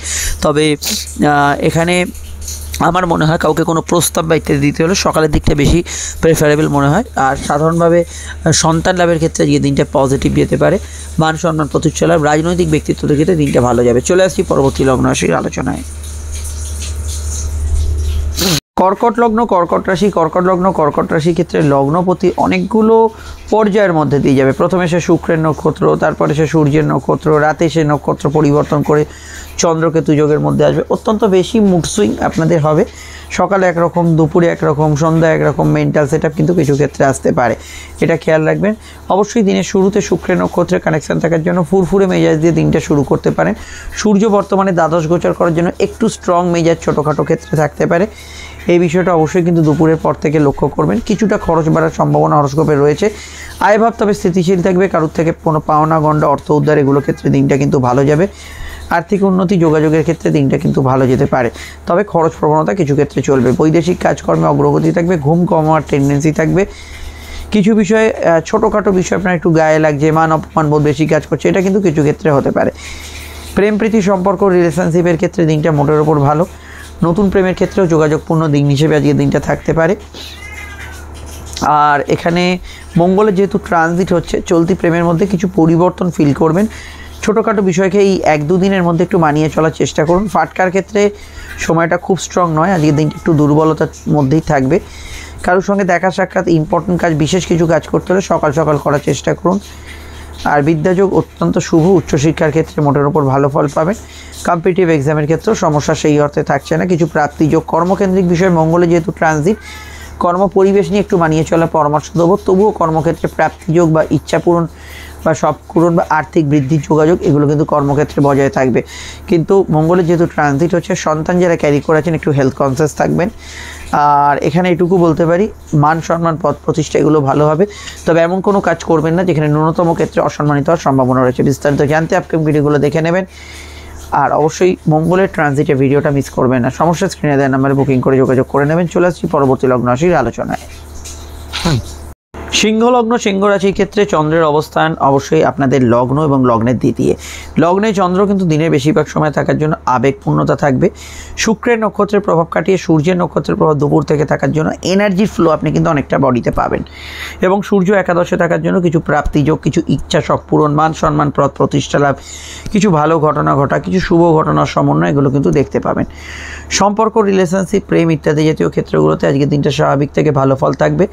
তবে এখানে আমার মনে হয় কাউকে কোনো প্রস্তাব বা ইত্যাদি দিতে হলে সকালের দিকটা বেশি প্রেফারেবল মনে হয় আর সাধারণভাবে সন্তান লাভের ক্ষেত্রে যে দিনটা পজিটিভ যেতে পারে মান সম্মান লাভ রাজনৈতিক ব্যক্তিত্বদের ক্ষেত্রে দিনটা ভালো যাবে চলে আসছি পরবর্তী লগ্ন রাশির আলোচনায় কর্কট লগ্ন কর্কট রাশি কর্কট লগ্ন কর্কট রাশির ক্ষেত্রে লগ্নপতি অনেকগুলো পর্যায়ের মধ্যে দিয়ে যাবে প্রথমে সে শুক্রের নক্ষত্র তারপরে সে সূর্যের নক্ষত্র রাতে সে নক্ষত্র পরিবর্তন করে চন্দ্রকেতু যোগের মধ্যে আসবে অত্যন্ত বেশি মুড সুইং আপনাদের হবে সকালে একরকম দুপুরে একরকম সন্ধ্যা একরকম মেন্টাল সেট কিন্তু কিছু ক্ষেত্রে আসতে পারে এটা খেয়াল রাখবেন অবশ্যই দিনের শুরুতে শুক্রের নক্ষত্রে কানেকশান থাকার জন্য ফুরফুরে মেজাজ দিয়ে দিনটা শুরু করতে পারেন সূর্য বর্তমানে দ্বাদশ গোচর করার জন্য একটু স্ট্রং মেজাজ ছোটোখাটো ক্ষেত্রে থাকতে পারে এই বিষয়টা অবশ্যই কিন্তু দুপুরের পর থেকে লক্ষ্য করবেন কিছুটা খরচ বাড়ার সম্ভাবনা হরস্কোপে রয়েছে আয়ভাব তবে স্থিতিশীল থাকবে কারোর থেকে কোনো পাওনা গণ্ডা অর্থ উদ্ধার এগুলোর ক্ষেত্রে দিনটা কিন্তু ভালো যাবে আর্থিক উন্নতি যোগাযোগের ক্ষেত্রে দিনটা কিন্তু ভালো যেতে পারে তবে খরচ প্রবণতা কিছু ক্ষেত্রে চলবে বৈদেশিক কাজকর্মে অগ্রগতি থাকবে ঘুম কমার টেন্ডেন্সি থাকবে কিছু বিষয়ে ছোটোখাটো বিষয় আপনার একটু গায়ে লাগছে মান অপমান বোধ বেশি কাজ করছে এটা কিন্তু কিছু ক্ষেত্রে হতে পারে প্রেম প্রীতি সম্পর্ক রিলেশনশিপের ক্ষেত্রে দিনটা মোটের ওপর ভালো নতুন প্রেমের ক্ষেত্রেও যোগাযোগপূর্ণ দিন হিসেবে আজকে দিনটা থাকতে পারে আর এখানে মঙ্গলে যেহেতু ট্রানজিট হচ্ছে চলতি প্রেমের মধ্যে কিছু পরিবর্তন ফিল করবেন ছোটোখাটো বিষয়কে এই এক দুদিনের মধ্যে একটু মানিয়ে চলার চেষ্টা করুন ফাটকার ক্ষেত্রে সময়টা খুব স্ট্রং নয় আজকের দিনটি একটু দুর্বলতার মধ্যেই থাকবে কারোর সঙ্গে দেখা সাক্ষাৎ ইম্পর্টেন্ট কাজ বিশেষ কিছু কাজ করতে হলে সকাল সকাল করার চেষ্টা করুন আর বিদ্যাযোগ অত্যন্ত শুভ উচ্চশিক্ষার ক্ষেত্রে মোটের ওপর ভালো ফল পাবেন কম্পিটিটিভ এক্সামের ক্ষেত্রেও সমস্যা সেই অর্থে থাকছে না কিছু প্রাপ্তিযোগ কর্মকেন্দ্রিক বিষয়ে মঙ্গলে যেহেতু ট্রানজিট কর্মপরিবেশ নিয়ে একটু মানিয়ে চলার পরামর্শ দেবো তবুও কর্মক্ষেত্রে প্রাপ্তিযোগ বা ইচ্ছা পূরণ বা সব পূরণ বা আর্থিক বৃদ্ধির যোগাযোগ এগুলো কিন্তু কর্মক্ষেত্রে বজায় থাকবে কিন্তু মঙ্গলের যেহেতু ট্রানজিট হচ্ছে সন্তান যারা ক্যারি করেছেন একটু হেলথ কনসিয়াস থাকবেন আর এখানে এটুকু বলতে পারি মান সম্মান পদ প্রতিষ্ঠা এগুলো ভালো হবে তবে এমন কোনো কাজ করবেন না যেখানে ন্যূনতম ক্ষেত্রে অসম্মানিত হওয়ার সম্ভাবনা রয়েছে বিস্তারিত জানতে আপকে ভিডিওগুলো দেখে নেবেন আর অবশ্যই মঙ্গলের ট্রানজিটে ভিডিওটা মিস করবেন না সমস্যা স্ক্রিনে দেয় নাম্বারে বুকিং করে যোগাযোগ করে নেবেন চলে আসছি পরবর্তী লগ্ন আলোচনায় হুম সিংহ লগ্ন সিংহ রাশির ক্ষেত্রে চন্দ্রের অবস্থান অবশ্যই আপনাদের লগ্ন এবং লগ্নের দ্বিতীয় লগ্নে চন্দ্র কিন্তু দিনের বেশিরভাগ সময় থাকার জন্য আবেগপূর্ণতা থাকবে শুক্রের নক্ষত্রের প্রভাব কাটিয়ে সূর্যের নক্ষত্রের প্রভাব দুপুর থেকে থাকার জন্য এনার্জির ফ্লো আপনি কিন্তু অনেকটা বডিতে পাবেন এবং সূর্য একাদশে থাকার জন্য কিছু প্রাপ্তিযোগ কিছু ইচ্ছা শখ পূরণ মান সম্মান পথ প্রতিষ্ঠা লাভ কিছু ভালো ঘটনা ঘটা কিছু শুভ ঘটনার সমন্বয় এগুলো কিন্তু দেখতে পাবেন সম্পর্ক রিলেশনশিপ প্রেম ইত্যাদি জাতীয় ক্ষেত্রগুলোতে আজকের দিনটা স্বাভাবিক থেকে ভালো ফল থাকবে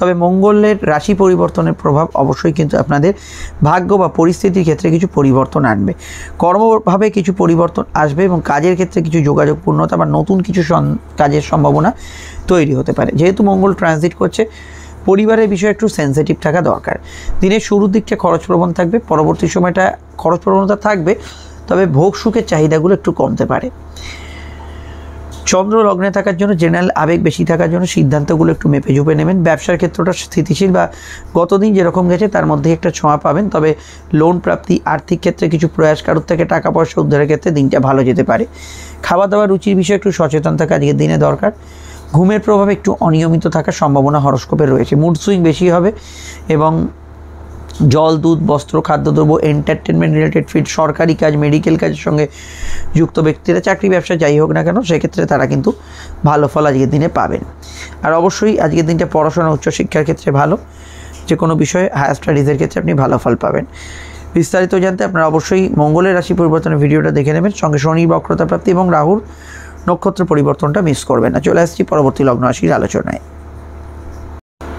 তবে মঙ্গলের গ্রহের রাশি পরিবর্তনের প্রভাব অবশ্যই কিন্তু আপনাদের ভাগ্য বা পরিস্থিতির ক্ষেত্রে কিছু পরিবর্তন আনবে কর্মভাবে কিছু পরিবর্তন আসবে এবং কাজের ক্ষেত্রে কিছু যোগাযোগ পূর্ণতা বা নতুন কিছু কাজের সম্ভাবনা তৈরি হতে পারে যেহেতু মঙ্গল ট্রানজিট করছে পরিবারের বিষয়ে একটু সেন্সিটিভ থাকা দরকার দিনের শুরুর দিকটা খরচপ্রবণ থাকবে পরবর্তী সময়টা খরচপ্রবণতা থাকবে তবে ভোগ সুখের চাহিদাগুলো একটু কমতে পারে চন্দ্র লগ্নে থাকার জন্য জেনারেল আবেগ বেশি থাকার জন্য সিদ্ধান্তগুলো একটু মেপে ঝুপে নেবেন ব্যবসার ক্ষেত্রটা স্থিতিশীল বা গতদিন যেরকম গেছে তার মধ্যে একটা ছোঁয়া পাবেন তবে লোন প্রাপ্তি আর্থিক ক্ষেত্রে কিছু প্রয়াস কারোর থেকে টাকা পয়সা উদ্ধারের ক্ষেত্রে দিনটা ভালো যেতে পারে খাওয়া দাওয়া রুচির বিষয়ে একটু সচেতন থাকা আজকের দিনে দরকার ঘুমের প্রভাবে একটু অনিয়মিত থাকার সম্ভাবনা হরস্কোপে রয়েছে মুড সুইং বেশি হবে এবং জল দুধ বস্ত্র খাদ্যদ্রব্য এন্টারটেনমেন্ট রিলেটেড ফিল্ড সরকারি কাজ মেডিকেল কাজের সঙ্গে যুক্ত ব্যক্তিরা চাকরি ব্যবসা যাই হোক না কেন সেক্ষেত্রে তারা কিন্তু ভালো ফল আজকের দিনে পাবেন আর অবশ্যই আজকের দিনটা পড়াশোনা উচ্চশিক্ষার ক্ষেত্রে ভালো যে কোনো বিষয়ে হায়ার স্টাডিজের ক্ষেত্রে আপনি ভালো ফল পাবেন বিস্তারিত জানতে আপনারা অবশ্যই মঙ্গলের রাশি পরিবর্তনের ভিডিওটা দেখে নেবেন সঙ্গে শনি বক্রতা প্রাপ্তি এবং রাহুর নক্ষত্র পরিবর্তনটা মিস করবেন না চলে আসছি পরবর্তী লগ্ন রাশির আলোচনায়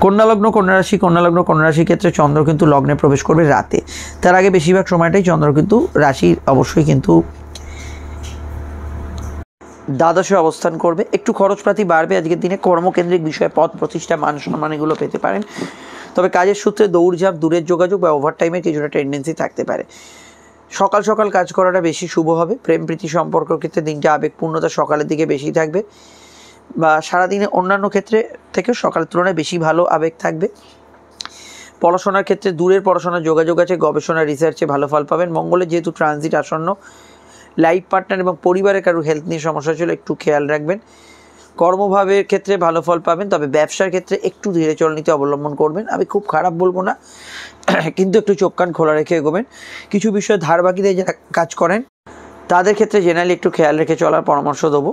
কন্যালগ্ন কন্যারাশি কন্যালগ্ন কন্যারাশির ক্ষেত্রে চন্দ্র কিন্তু লগ্নে প্রবেশ করবে রাতে তার আগে বেশিরভাগ সময়টাই চন্দ্র কিন্তু রাশি অবশ্যই কিন্তু দ্বাদশে অবস্থান করবে একটু খরচপাতি বাড়বে আজকের দিনে কর্মকেন্দ্রিক বিষয়ে পথ প্রতিষ্ঠা মান সম্মান এগুলো পেতে পারেন তবে কাজের সূত্রে দৌড়ঝাঁপ দূরের যোগাযোগ বা ওভারটাইমের কিছুটা টেন্ডেন্সি থাকতে পারে সকাল সকাল কাজ করাটা বেশি শুভ হবে প্রেম প্রীতি সম্পর্কের ক্ষেত্রে দিনটা আবেগপূর্ণতা সকালের দিকে বেশি থাকবে বা সারাদিনে অন্যান্য ক্ষেত্রে থেকে সকালের তুলনায় বেশি ভালো আবেগ থাকবে পড়াশোনার ক্ষেত্রে দূরের পড়াশোনা যোগাযোগ আছে গবেষণা রিসার্চে ভালো ফল পাবেন মঙ্গলে যেহেতু ট্রানজিট আসন্ন লাইফ পার্টনার এবং পরিবারের কারোর হেলথ নিয়ে সমস্যা ছিল একটু খেয়াল রাখবেন কর্মভাবের ক্ষেত্রে ভালো ফল পাবেন তবে ব্যবসার ক্ষেত্রে একটু ধীরে চলনীতি অবলম্বন করবেন আমি খুব খারাপ বলবো না কিন্তু একটু চোখ কান খোলা রেখে এগোবেন কিছু বিষয়ে ধার যারা কাজ করেন তাদের ক্ষেত্রে জেনারেলি একটু খেয়াল রেখে চলার পরামর্শ দেবো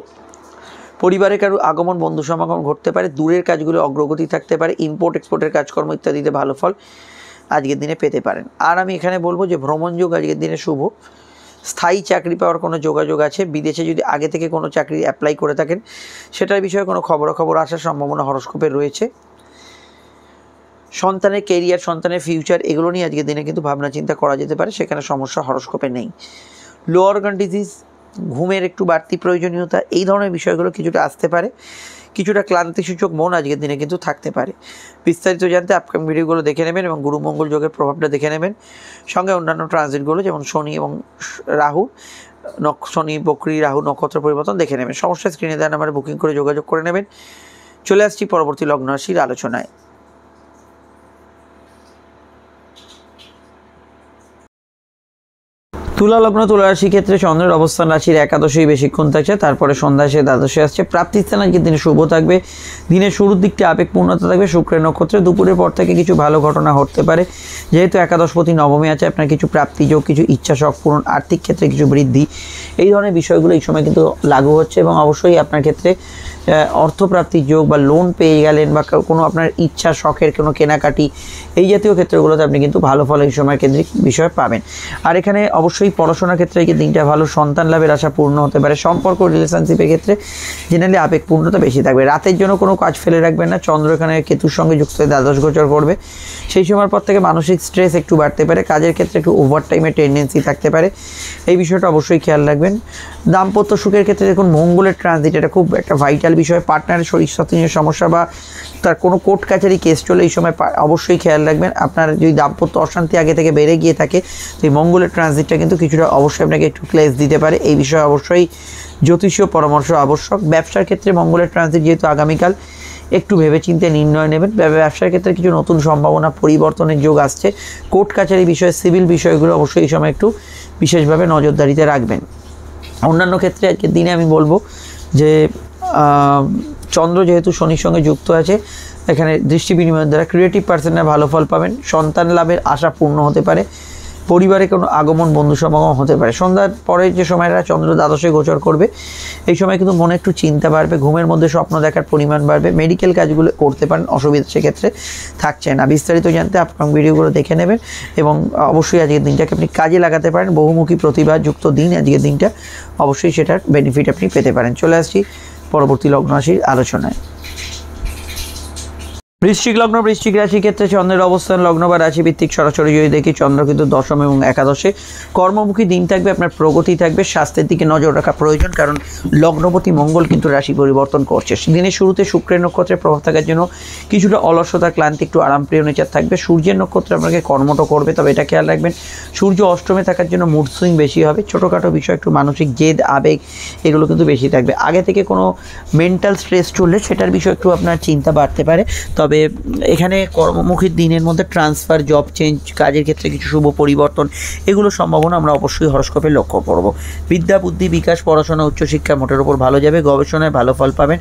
পরিবারের কারো আগমন বন্ধু সমাগম ঘটতে পারে দূরের কাজগুলো অগ্রগতি থাকতে পারে ইম্পোর্ট এক্সপোর্টের কাজকর্ম ইত্যাদিতে ভালো ফল আজকের দিনে পেতে পারেন আর আমি এখানে বলবো যে ভ্রমণ যোগ আজকের দিনে শুভ স্থায়ী চাকরি পাওয়ার কোনো যোগাযোগ আছে বিদেশে যদি আগে থেকে কোনো চাকরি অ্যাপ্লাই করে থাকেন সেটার বিষয়ে কোনো খবরাখবর আসার সম্ভাবনা হরস্কোপে রয়েছে সন্তানের কেরিয়ার সন্তানের ফিউচার এগুলো নিয়ে আজকের দিনে কিন্তু ভাবনা চিন্তা করা যেতে পারে সেখানে সমস্যা হরস্কোপে নেই লোয়ার অর্গান ডিজিজ ঘুমের একটু বাড়তি প্রয়োজনীয়তা এই ধরনের বিষয়গুলো কিছুটা আসতে পারে কিছুটা ক্লান্তিসূচক মন আজকের দিনে কিন্তু থাকতে পারে বিস্তারিত জানতে আপকামিং ভিডিওগুলো দেখে নেবেন এবং গুরুমঙ্গল যোগের প্রভাবটা দেখে নেবেন সঙ্গে অন্যান্য ট্রানজিটগুলো যেমন শনি এবং রাহু নক শনি বকরি রাহু নক্ষত্র পরিবর্তন দেখে নেবেন সমস্যা স্ক্রিনে দেওয়া নাম্বারে বুকিং করে যোগাযোগ করে নেবেন চলে আসছি পরবর্তী লগ্ন আলোচনায় তুলা লগ্ন তুলা ক্ষেত্রে চন্দ্রের অবস্থান রাশির একাদশী বেশিক্ষণ থাকছে তারপরে সন্ধ্যা সে দ্বাদশে আসছে প্রাপ্তিস্থান আজকে দিনে শুভ থাকবে দিনের শুরুর দিকটি আবেগপূর্ণতা থাকবে শুক্রের নক্ষত্রে দুপুরের পর থেকে কিছু ভালো ঘটনা ঘটতে পারে যেহেতু একাদশপতি নবমী আছে আপনার কিছু প্রাপ্তিযোগ কিছু ইচ্ছা শখ পূরণ আর্থিক ক্ষেত্রে কিছু বৃদ্ধি এই ধরনের বিষয়গুলো এই সময় কিন্তু লাগু হচ্ছে এবং অবশ্যই আপনার ক্ষেত্রে অর্থপ্রাপ্তির যোগ বা লোন পেয়ে গেলেন বা কোনো আপনার ইচ্ছা শখের কোনো কেনাকাটি এই জাতীয় ক্ষেত্রগুলোতে আপনি কিন্তু ভালো ফল এই সময় কেন্দ্রিক বিষয় পাবেন আর এখানে অবশ্যই পড়াশোনার ক্ষেত্রে এই দিনটা ভালো সন্তান লাভের আশা পূর্ণ হতে পারে সম্পর্ক রিলেশনশিপের ক্ষেত্রে জেনারেলি আবেগপূর্ণতা বেশি থাকবে রাতের জন্য কোনো কাজ ফেলে রাখবেন না চন্দ্র এখানে কেতুর সঙ্গে যুক্ত হয়ে দ্বাদশ গোচর করবে সেই সময়ের পর থেকে মানসিক স্ট্রেস একটু বাড়তে পারে কাজের ক্ষেত্রে একটু ওভার টাইমের টেন্ডেন্সি থাকতে পারে এই বিষয়টা অবশ্যই খেয়াল রাখবেন দাম্পত্য সুখের ক্ষেত্রে দেখুন মঙ্গলের ট্রানজিট এটা খুব একটা ভাইটাল লিগ্যাল বিষয়ে পার্টনারের শরীর সাথে নিয়ে সমস্যা বা তার কোনো কোর্ট কাছারি কেস চলে এই সময় অবশ্যই খেয়াল রাখবেন আপনার যদি দাম্পত্য অশান্তি আগে থেকে বেড়ে গিয়ে থাকে তো এই মঙ্গলের ট্রানজিটটা কিন্তু কিছুটা অবশ্যই আপনাকে একটু ক্লেস দিতে পারে এই বিষয়ে অবশ্যই জ্যোতিষীয় পরামর্শ আবশ্যক ব্যবসার ক্ষেত্রে মঙ্গলের ট্রানজিট যেহেতু আগামীকাল একটু ভেবেচিন্তে নির্ণয় নেবেন ব্যবসার ক্ষেত্রে কিছু নতুন সম্ভাবনা পরিবর্তনের যোগ আসছে কোর্ট কাছারি বিষয়ে সিভিল বিষয়গুলো অবশ্যই এই সময় একটু বিশেষভাবে নজরদারিতে রাখবেন অন্যান্য ক্ষেত্রে আজকের দিনে আমি বলবো যে চন্দ্র যেহেতু শনির সঙ্গে যুক্ত আছে এখানে দৃষ্টি বিনিময়ের দ্বারা ক্রিয়েটিভ পার্সনরা ভালো ফল পাবেন সন্তান লাভের আশা পূর্ণ হতে পারে পরিবারে কোনো আগমন বন্ধু সমাগম হতে পারে সন্ধ্যার পরে যে সময়টা চন্দ্র দ্বাদশে গোচর করবে এই সময় কিন্তু মনে একটু চিন্তা বাড়বে ঘুমের মধ্যে স্বপ্ন দেখার পরিমাণ বাড়বে মেডিকেল কাজগুলো করতে পারেন অসুবিধা সেক্ষেত্রে থাকছে না বিস্তারিত জানতে আপনার ভিডিওগুলো দেখে নেবেন এবং অবশ্যই আজকের দিনটাকে আপনি কাজে লাগাতে পারেন বহুমুখী প্রতিভাযুক্ত দিন আজকের দিনটা অবশ্যই সেটার বেনিফিট আপনি পেতে পারেন চলে আসছি পরবর্তী লগ্ন রাশির আলোচনায় বৃশ্চিক লগ্ন বৃশ্চিক রাশি ক্ষেত্রে চন্দ্রের অবস্থান লগ্ন বা রাশি ভিত্তিক সরাসরি যদি দেখি চন্দ্র কিন্তু দশম এবং একাদশে কর্মমুখী দিন থাকবে আপনার প্রগতি থাকবে স্বাস্থ্যের দিকে নজর রাখা প্রয়োজন কারণ লগ্নপতি মঙ্গল কিন্তু রাশি পরিবর্তন করছে দিনের শুরুতে শুক্রের নক্ষত্রের প্রভাব থাকার জন্য কিছুটা অলসতা ক্লান্তি একটু আরামপ্রিয় নেচার থাকবে সূর্যের নক্ষত্রে আপনাকে কর্মটা করবে তবে এটা খেয়াল রাখবেন সূর্য অষ্টমে থাকার জন্য মুড সুইং বেশি হবে ছোটোখাটো বিষয় একটু মানসিক জেদ আবেগ এগুলো কিন্তু বেশি থাকবে আগে থেকে কোনো মেন্টাল স্ট্রেস চললে সেটার বিষয়ে একটু আপনার চিন্তা বাড়তে পারে তবে তবে এখানে কর্মমুখী দিনের মধ্যে ট্রান্সফার জব চেঞ্জ কাজের ক্ষেত্রে কিছু শুভ পরিবর্তন এগুলো সম্ভাবনা আমরা অবশ্যই হরস্কোপে লক্ষ্য করব বিদ্যা বুদ্ধি বিকাশ পড়াশোনা উচ্চশিক্ষা মোটের ওপর ভালো যাবে গবেষণায় ভালো ফল পাবেন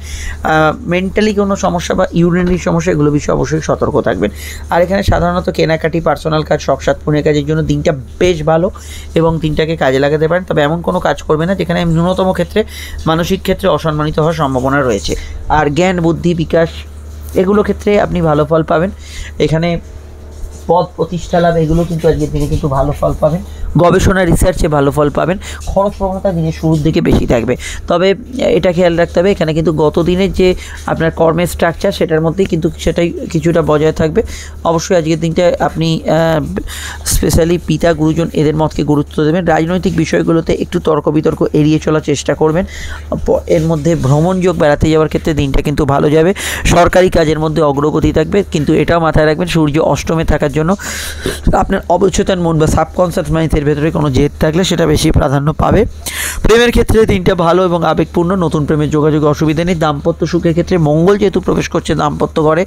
মেন্টালি কোনো সমস্যা বা ইউরিনারি সমস্যা এগুলো বিষয়ে অবশ্যই সতর্ক থাকবেন আর এখানে সাধারণত কেনাকাটি পার্সোনাল কাজ শখসাত পুনের কাজের জন্য দিনটা বেশ ভালো এবং দিনটাকে কাজে লাগাতে পারেন তবে এমন কোনো কাজ করবে না যেখানে ন্যূনতম ক্ষেত্রে মানসিক ক্ষেত্রে অসম্মানিত হওয়ার সম্ভাবনা রয়েছে আর জ্ঞান বুদ্ধি বিকাশ এগুলো ক্ষেত্রে আপনি ভালো ফল পাবেন এখানে পদ প্রতিষ্ঠা লাভ এগুলো কিন্তু আজকের দিনে কিন্তু ভালো ফল পাবেন গবেষণা রিসার্চে ভালো ফল পাবেন খরচ প্রবণতা দিনের শুরুর দিকে বেশি থাকবে তবে এটা খেয়াল রাখতে হবে এখানে কিন্তু গত দিনের যে আপনার কর্মের স্ট্রাকচার সেটার মধ্যেই কিন্তু সেটাই কিছুটা বজায় থাকবে অবশ্যই আজকের দিনটা আপনি স্পেশালি পিতা গুরুজন এদের মতকে গুরুত্ব দেবেন রাজনৈতিক বিষয়গুলোতে একটু তর্ক বিতর্ক এড়িয়ে চলার চেষ্টা করবেন এর মধ্যে ভ্রমণযোগ বেড়াতে যাওয়ার ক্ষেত্রে দিনটা কিন্তু ভালো যাবে সরকারি কাজের মধ্যে অগ্রগতি থাকবে কিন্তু এটাও মাথায় রাখবেন সূর্য অষ্টমে থাকার জন্য জন্য আপনার অবচেতন মন বা সাবকনসিয়াস মাইন্ডের ভেতরে কোনো জেদ থাকলে সেটা বেশি প্রাধান্য পাবে প্রেমের ক্ষেত্রে দিনটা ভালো এবং আবেগপূর্ণ নতুন প্রেমের যোগাযোগ অসুবিধা নেই দাম্পত্য সুখের ক্ষেত্রে মঙ্গল যেহেতু প্রবেশ করছে দাম্পত্য ঘরে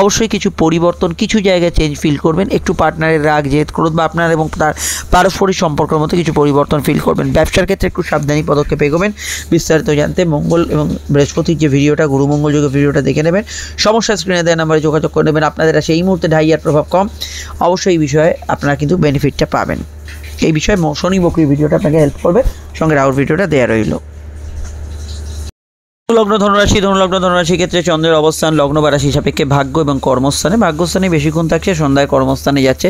অবশ্যই কিছু পরিবর্তন কিছু জায়গায় চেঞ্জ ফিল করবেন একটু পার্টনারের রাগ জেদ করুন বা আপনার এবং তার পারস্পরিক সম্পর্কের মধ্যে কিছু পরিবর্তন ফিল করবেন ব্যবসার ক্ষেত্রে একটু সাবধানী পদক্ষেপ এগোবেন বিস্তারিত জানতে মঙ্গল এবং বৃহস্পতির যে ভিডিওটা গুরুমঙ্গল যোগে ভিডিওটা দেখে নেবেন সমস্যা স্ক্রিনে দেওয়া নাম্বারে যোগাযোগ করে নেবেন আপনাদের সেই মুহূর্তে ঢাইয়ার প্রভাব কম অবশ্যই এই বিষয়ে আপনারা কিন্তু বেনিফিটটা পাবেন এই বিষয়ে শনি বকরি ভিডিওটা আপনাকে হেল্প করবে সঙ্গে রাহুল ভিডিওটা দেওয়া রইলো লগ্ন ধনুরাশি ধনুলগ্ন ধনুরাশির ক্ষেত্রে চন্দ্রের অবস্থান লগ্ন বা রাশি সাপেক্ষে ভাগ্য এবং কর্মস্থানে ভাগ্যস্থানে বেশিক্ষণ থাকছে সন্ধ্যায় কর্মস্থানে যাচ্ছে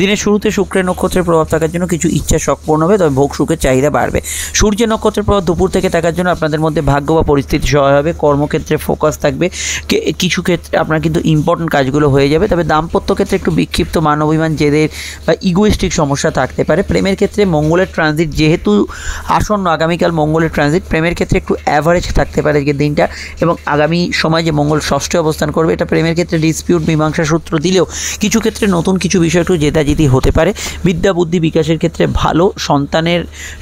দিনের শুরুতে শুক্রের নক্ষত্রের প্রভাব থাকার জন্য কিছু ইচ্ছা শখ পূর্ণ হবে তবে ভোগ সুখের চাহিদা বাড়বে সূর্যের নক্ষত্রের প্রভাব দুপুর থেকে থাকার জন্য আপনাদের মধ্যে ভাগ্য বা পরিস্থিতি সহায় হবে কর্মক্ষেত্রে ফোকাস থাকবে কিছু ক্ষেত্রে আপনার কিন্তু ইম্পর্টেন্ট কাজগুলো হয়ে যাবে তবে দাম্পত্য ক্ষেত্রে একটু বিক্ষিপ্ত মানবিমান জেদের বা ইগোয়েস্টিক সমস্যা থাকতে পারে প্রেমের ক্ষেত্রে মঙ্গলের ট্রানজিট যেহেতু আসন্ন আগামীকাল মঙ্গলের ট্রানজিট প্রেমের ক্ষেত্রে একটু অ্যাভারেজ থাকতে পারে তারিখের দিনটা এবং আগামী সময় যে মঙ্গল ষষ্ঠে অবস্থান করবে এটা প্রেমের ক্ষেত্রে ডিসপিউট মীমাংসা সূত্র দিলেও কিছু ক্ষেত্রে নতুন কিছু বিষয় একটু জেদাজেদি হতে পারে বিদ্যা বুদ্ধি বিকাশের ক্ষেত্রে ভালো সন্তানের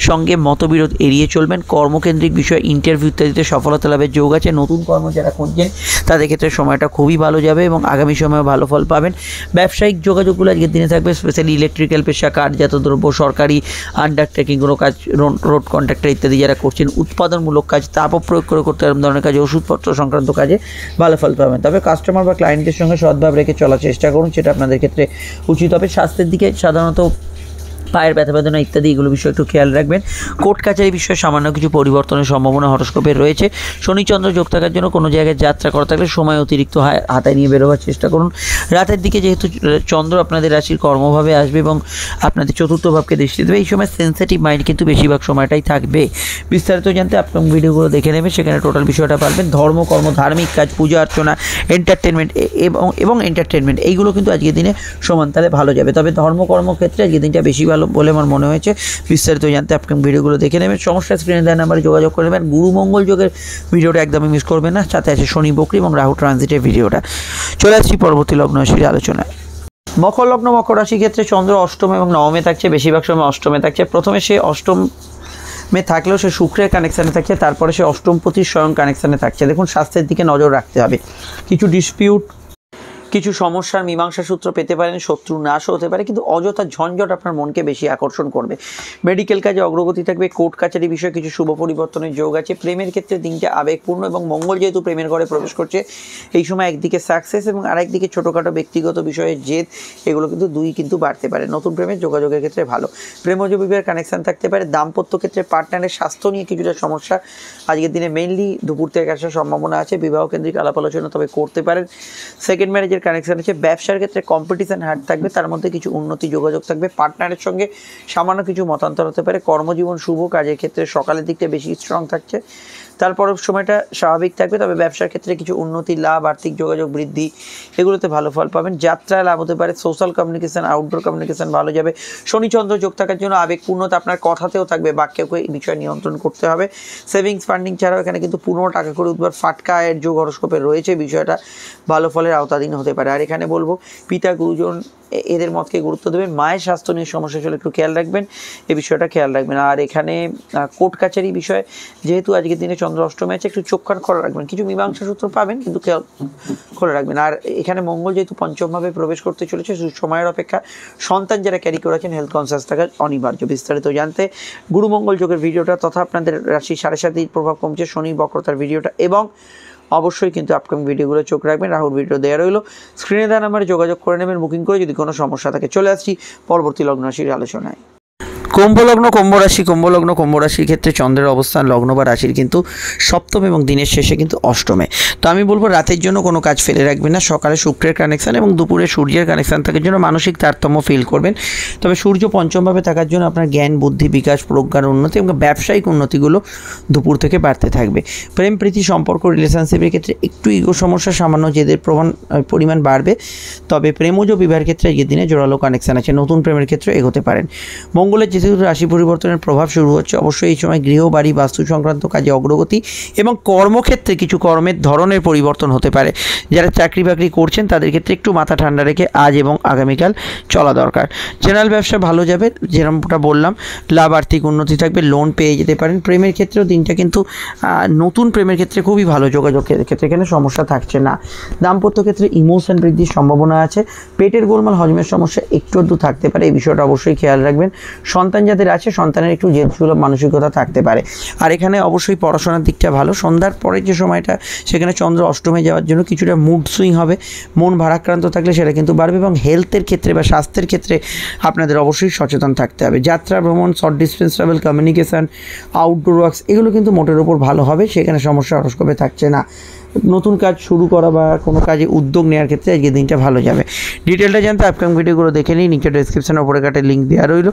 সঙ্গে মতবিরোধ এড়িয়ে চলবেন কর্মকেন্দ্রিক বিষয়ে ইন্টারভিউ ইত্যাদিতে সফলতা লাভের যোগ আছে নতুন কর্ম যারা খুঁজছেন তাদের ক্ষেত্রে সময়টা খুবই ভালো যাবে এবং আগামী সময়ে ভালো ফল পাবেন ব্যবসায়িক যোগাযোগগুলো আজকের দিনে থাকবে স্পেশালি ইলেকট্রিক্যাল পেশা কাঠজাত দ্রব্য সরকারি আন্ডারটেকিং কোনো কাজ রোড কন্ট্রাক্টর ইত্যাদি যারা করছেন উৎপাদনমূলক কাজ তাপ প্রয়োগ করে করতে এরকম ধরনের কাজে ওষুধপত্র সংক্রান্ত কাজে ভালো ফল পাবেন তবে কাস্টমার বা ক্লায়েন্টের সঙ্গে সদ্ভাব রেখে চলার চেষ্টা করুন সেটা আপনাদের ক্ষেত্রে উচিত হবে স্বাস্থ্যের দিকে সাধারণত পায়ের ব্যথা বেদনা ইত্যাদি এগুলো বিষয়ে একটু খেয়াল রাখবেন কোর্ট কাছারি বিষয়ে সামান্য কিছু পরিবর্তনের সম্ভাবনা হরস্কোপের রয়েছে শনিচন্দ্র যোগ থাকার জন্য কোনো জায়গায় যাত্রা করা থাকলে সময় অতিরিক্ত হাতায় নিয়ে বেরোবার চেষ্টা করুন রাতের দিকে যেহেতু চন্দ্র আপনাদের রাশির কর্মভাবে আসবে এবং আপনাদের চতুর্থ ভাবকে দৃষ্টি দেবে এই সময় সেন্সিটিভ মাইন্ড কিন্তু বেশিরভাগ সময়টাই থাকবে বিস্তারিত জানতে আপনার ভিডিওগুলো দেখে নেবে সেখানে টোটাল বিষয়টা পারবেন ধর্ম কর্ম ধার্মিক কাজ পূজা অর্চনা এন্টারটেনমেন্ট এবং এবং এন্টারটেনমেন্ট এইগুলো কিন্তু আজকের দিনে সমান তাহলে ভালো যাবে তবে ধর্মকর্ম ক্ষেত্রে আজকের দিনটা বেশি ভালো গেল বলে আমার মনে হয়েছে বিস্তারিত জানতে আপনি ভিডিওগুলো দেখে নেবেন সমস্যা স্ক্রিনে দেওয়া নাম্বারে যোগাযোগ করে নেবেন গুরুমঙ্গল যোগের ভিডিওটা একদমই মিস করবেন না সাথে আছে শনি বকরি এবং রাহু ট্রানজিটের ভিডিওটা চলে আসছি পরবর্তী লগ্নশীর আলোচনায় মকর লগ্ন মকর রাশি ক্ষেত্রে চন্দ্র অষ্টম এবং নবমে থাকছে বেশিরভাগ সময় অষ্টমে থাকছে প্রথমে সে অষ্টম মে থাকলেও সে শুক্রের কানেকশানে থাকছে তারপরে সে অষ্টমপতির স্বয়ং কানেকশানে থাকছে দেখুন স্বাস্থ্যের দিকে নজর রাখতে হবে কিছু ডিসপিউট কিছু সমস্যার মীমাংসা সূত্র পেতে পারেন শত্রু নাশও হতে পারে কিন্তু অযথা ঝঞ্ঝট আপনার মনকে বেশি আকর্ষণ করবে মেডিকেল কাজে অগ্রগতি থাকবে কোর্ট কাছারি বিষয়ে কিছু শুভ পরিবর্তনের যোগ আছে প্রেমের ক্ষেত্রে দিনটা আবেগপূর্ণ এবং মঙ্গল যেহেতু প্রেমের ঘরে প্রবেশ করছে এই সময় একদিকে সাকসেস এবং আরেকদিকে ছোটোখাটো ব্যক্তিগত বিষয়ে জেদ এগুলো কিন্তু দুই কিন্তু বাড়তে পারে নতুন প্রেমের যোগাযোগের ক্ষেত্রে ভালো ও বিবাহের কানেকশান থাকতে পারে দাম্পত্য ক্ষেত্রে পার্টনারের স্বাস্থ্য নিয়ে কিছুটা সমস্যা আজকের দিনে মেনলি দুপুর থেকে আসার সম্ভাবনা আছে বিবাহ কেন্দ্রিক আলাপ আলোচনা তবে করতে পারেন সেকেন্ড ম্যারেজের কানেকশন আছে ব্যবসার ক্ষেত্রে কম্পিটিশন হার্ড থাকবে তার মধ্যে কিছু উন্নতি যোগাযোগ থাকবে পার্টনারের সঙ্গে সামান্য কিছু মতান্তর হতে পারে কর্মজীবন শুভ কাজের ক্ষেত্রে সকালের দিকটা বেশি স্ট্রং থাকছে তারপর সময়টা স্বাভাবিক থাকবে তবে ব্যবসার ক্ষেত্রে কিছু উন্নতি লাভ আর্থিক যোগাযোগ বৃদ্ধি এগুলোতে ভালো ফল পাবেন যাত্রায় লাভ হতে পারে সোশ্যাল কমিউনিকেশান আউটডোর কমিউনিকেশান ভালো যাবে শনিচন্দ্র যোগ থাকার জন্য আবেগপূর্ণতা আপনার কথাতেও থাকবে বাক্যকে এই বিষয়ে নিয়ন্ত্রণ করতে হবে সেভিংস ফান্ডিং ছাড়াও এখানে কিন্তু পনেরো টাকা করে উদ্বার ফাটকা আয়ের যোগ হরস্কোপে রয়েছে বিষয়টা ভালো ফলের আওতাধীন হতে পারে আর এখানে বলবো পিতা গুরুজন এদের মতকে গুরুত্ব দেবেন মায়ের স্বাস্থ্য নিয়ে সমস্যা চলে একটু খেয়াল রাখবেন এই বিষয়টা খেয়াল রাখবেন আর এখানে কোর্ট কাছারি বিষয়ে যেহেতু আজকের দিনে চন্দ্র অষ্টমী আছে একটু চোখ খান খোলা রাখবেন কিছু মীমাংসা সূত্র পাবেন কিন্তু খেয়াল খোলা রাখবেন আর এখানে মঙ্গল যেহেতু পঞ্চমভাবে প্রবেশ করতে চলেছে সময়ের অপেক্ষা সন্তান যারা ক্যারি করেছেন হেলথ কনসিয়াস থাকা অনিবার্য বিস্তারিত জানতে গুরুমঙ্গল যোগের ভিডিওটা তথা আপনাদের রাশি সাড়ে সাতির প্রভাব কমছে শনি বক্রতার ভিডিওটা এবং অবশ্যই কিন্তু আপকামিং ভিডিওগুলো চোখ রাখবেন রাহুল ভিডিও দেওয়া রইলো স্ক্রিনে দেওয়া নাম্বারে যোগাযোগ করে নেবেন বুকিং করে যদি কোনো সমস্যা থাকে চলে আসছি পরবর্তী লগ্নরাশির আলোচনায় কুম্ভলগ্ন কুম্ভরাশি কুম্ভলগ্ন কুম্ভরাশির ক্ষেত্রে চন্দ্রের অবস্থান লগ্ন বা রাশির কিন্তু সপ্তম এবং দিনের শেষে কিন্তু অষ্টমে তো আমি বলবো রাতের জন্য কোনো কাজ ফেলে রাখবেন না সকালে শুক্রের কানেকশান এবং দুপুরে সূর্যের কানেকশান থাকার জন্য মানসিক তারতম্য ফিল করবেন তবে সূর্য পঞ্চমভাবে থাকার জন্য আপনার জ্ঞান বুদ্ধি বিকাশ প্রজ্ঞার উন্নতি এবং ব্যবসায়িক উন্নতিগুলো দুপুর থেকে বাড়তে থাকবে প্রেম প্রীতি সম্পর্ক রিলেশনশিপের ক্ষেত্রে একটু ইগো সমস্যা সামান্য যেদের প্রমাণ পরিমাণ বাড়বে তবে প্রেমজ বিবাহের ক্ষেত্রে এই দিনে জোরালো কানেকশান আছে নতুন প্রেমের ক্ষেত্রে এগোতে পারেন মঙ্গলের যে যেহেতু রাশি পরিবর্তনের প্রভাব শুরু হচ্ছে অবশ্যই এই সময় গৃহ বাড়ি বাস্তু সংক্রান্ত কাজে অগ্রগতি এবং কর্মক্ষেত্রে কিছু কর্মের ধরনের পরিবর্তন হতে পারে যারা চাকরি বাকরি করছেন তাদের ক্ষেত্রে একটু মাথা ঠান্ডা রেখে আজ এবং আগামীকাল চলা দরকার জেনারেল ব্যবসা ভালো যাবে যেরকমটা বললাম লাভ আর্থিক উন্নতি থাকবে লোন পেয়ে যেতে পারেন প্রেমের ক্ষেত্রেও দিনটা কিন্তু নতুন প্রেমের ক্ষেত্রে খুবই ভালো যোগাযোগ ক্ষেত্রে এখানে সমস্যা থাকছে না দাম্পত্য ক্ষেত্রে ইমোশন বৃদ্ধির সম্ভাবনা আছে পেটের গোলমাল হজমের সমস্যা একটু আধটু থাকতে পারে এই বিষয়টা অবশ্যই খেয়াল রাখবেন সন্তান সন্তান যাদের আছে সন্তানের একটু জেদসুলভ মানসিকতা থাকতে পারে আর এখানে অবশ্যই পড়াশোনার দিকটা ভালো সন্ধ্যার পরে যে সময়টা সেখানে চন্দ্র অষ্টমে যাওয়ার জন্য কিছুটা মুড সুইং হবে মন ভারাক্রান্ত থাকলে সেটা কিন্তু বাড়বে এবং হেলথের ক্ষেত্রে বা স্বাস্থ্যের ক্ষেত্রে আপনাদের অবশ্যই সচেতন থাকতে হবে যাত্রা ভ্রমণ short distance travel communication outdoor works এগুলো কিন্তু মোটের ওপর ভালো হবে সেখানে সমস্যা হরস্কোপে থাকছে না নতুন কাজ শুরু করা বা কোনো কাজে উদ্যোগ নেওয়ার ক্ষেত্রে আজকে দিনটা ভালো যাবে ডিটেলটা জানতে আপকাম ভিডিওগুলো দেখে নিই নিচে ডিসক্রিপশানে ওপরে কাটে লিঙ্ক দেওয়া রইল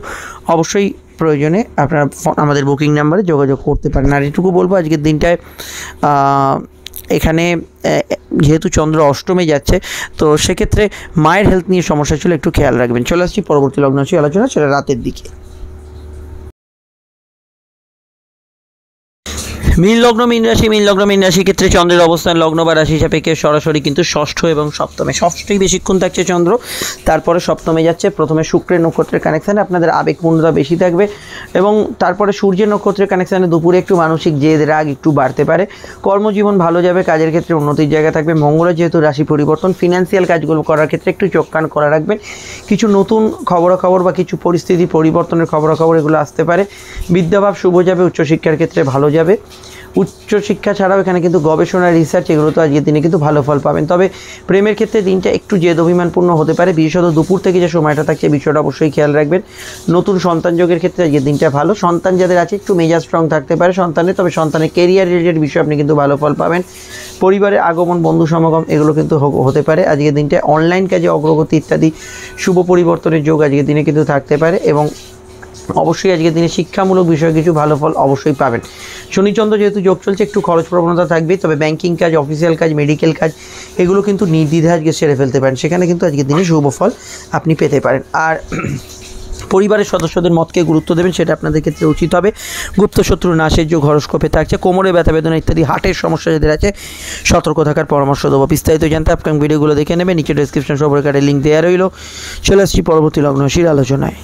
অবশ্যই প্রয়োজনে আপনারা আমাদের বুকিং নাম্বারে যোগাযোগ করতে পারেন আর এটুকু বলবো আজকের দিনটায় এখানে যেহেতু চন্দ্র অষ্টমে যাচ্ছে তো সেক্ষেত্রে মায়ের হেলথ নিয়ে সমস্যা ছিল একটু খেয়াল রাখবেন চলে আসছি পরবর্তী লগ্ন আলোচনা সেটা রাতের দিকে মীন লগ্ন মীন রাশি মীন লগ্ন মীন রাশির ক্ষেত্রে চন্দ্রের অবস্থান লগ্ন বা রাশি সাপেক্ষে সরাসরি কিন্তু ষষ্ঠ এবং সপ্তমে ষষ্ঠই বেশিক্ষণ থাকছে চন্দ্র তারপরে সপ্তমে যাচ্ছে প্রথমে শুক্রের নক্ষত্রের কানেকশানে আপনাদের আবেগপূর্ণতা বেশি থাকবে এবং তারপরে সূর্যের নক্ষত্রের কানেকশানে দুপুরে একটু মানসিক জেদ রাগ একটু বাড়তে পারে কর্মজীবন ভালো যাবে কাজের ক্ষেত্রে উন্নতির জায়গা থাকবে মঙ্গলের যেহেতু রাশি পরিবর্তন ফিনান্সিয়াল কাজগুলো করার ক্ষেত্রে একটু চোখ কান করা রাখবেন কিছু নতুন খবরাখবর বা কিছু পরিস্থিতি পরিবর্তনের খবরাখবর এগুলো আসতে পারে বিদ্যাভাব শুভ যাবে উচ্চশিক্ষার ক্ষেত্রে ভালো যাবে উচ্চশিক্ষা ছাড়াও এখানে কিন্তু গবেষণা রিসার্চ এগুলো তো আজকের দিনে কিন্তু ভালো ফল পাবেন তবে প্রেমের ক্ষেত্রে দিনটা একটু জেদ অভিমানপূর্ণ হতে পারে বিশেষত দুপুর থেকে যে সময়টা থাকছে বিষয়টা অবশ্যই খেয়াল রাখবেন নতুন সন্তান যোগের ক্ষেত্রে আজকের দিনটা ভালো সন্তান যাদের আছে একটু মেজাজ স্ট্রং থাকতে পারে সন্তানের তবে সন্তানের কেরিয়ার রিলেটেড বিষয়ে আপনি কিন্তু ভালো ফল পাবেন পরিবারের আগমন বন্ধু সমাগম এগুলো কিন্তু হতে পারে আজকের দিনটা অনলাইন কাজে অগ্রগতি ইত্যাদি শুভ পরিবর্তনের যোগ আজকের দিনে কিন্তু থাকতে পারে এবং অবশ্যই আজকের দিনে শিক্ষামূলক বিষয়ে কিছু ভালো ফল অবশ্যই পাবেন শনিচন্দ্র যেহেতু যোগ চলছে একটু খরচ প্রবণতা থাকবে তবে ব্যাংকিং কাজ অফিসিয়াল কাজ মেডিকেল কাজ এগুলো কিন্তু নির্দ্বিধায় আজকে সেরে ফেলতে পারেন সেখানে কিন্তু আজকের দিনে শুভ ফল আপনি পেতে পারেন আর পরিবারের সদস্যদের মতকে গুরুত্ব দেবেন সেটা আপনাদের ক্ষেত্রে উচিত হবে গুপ্ত শত্রু নাশের যোগ হরস্কোপে থাকছে কোমরে ব্যথা বেদনা ইত্যাদি হার্টের সমস্যা যাদের আছে সতর্ক থাকার পরামর্শ দেবো বিস্তারিত জানতে আপনার ভিডিওগুলো দেখে নেবেন নিচে ডিসক্রিপশন সবার কার্ডে লিঙ্ক দেওয়া রইল চলে আসছি পরবর্তী লগ্ন আলোচনায়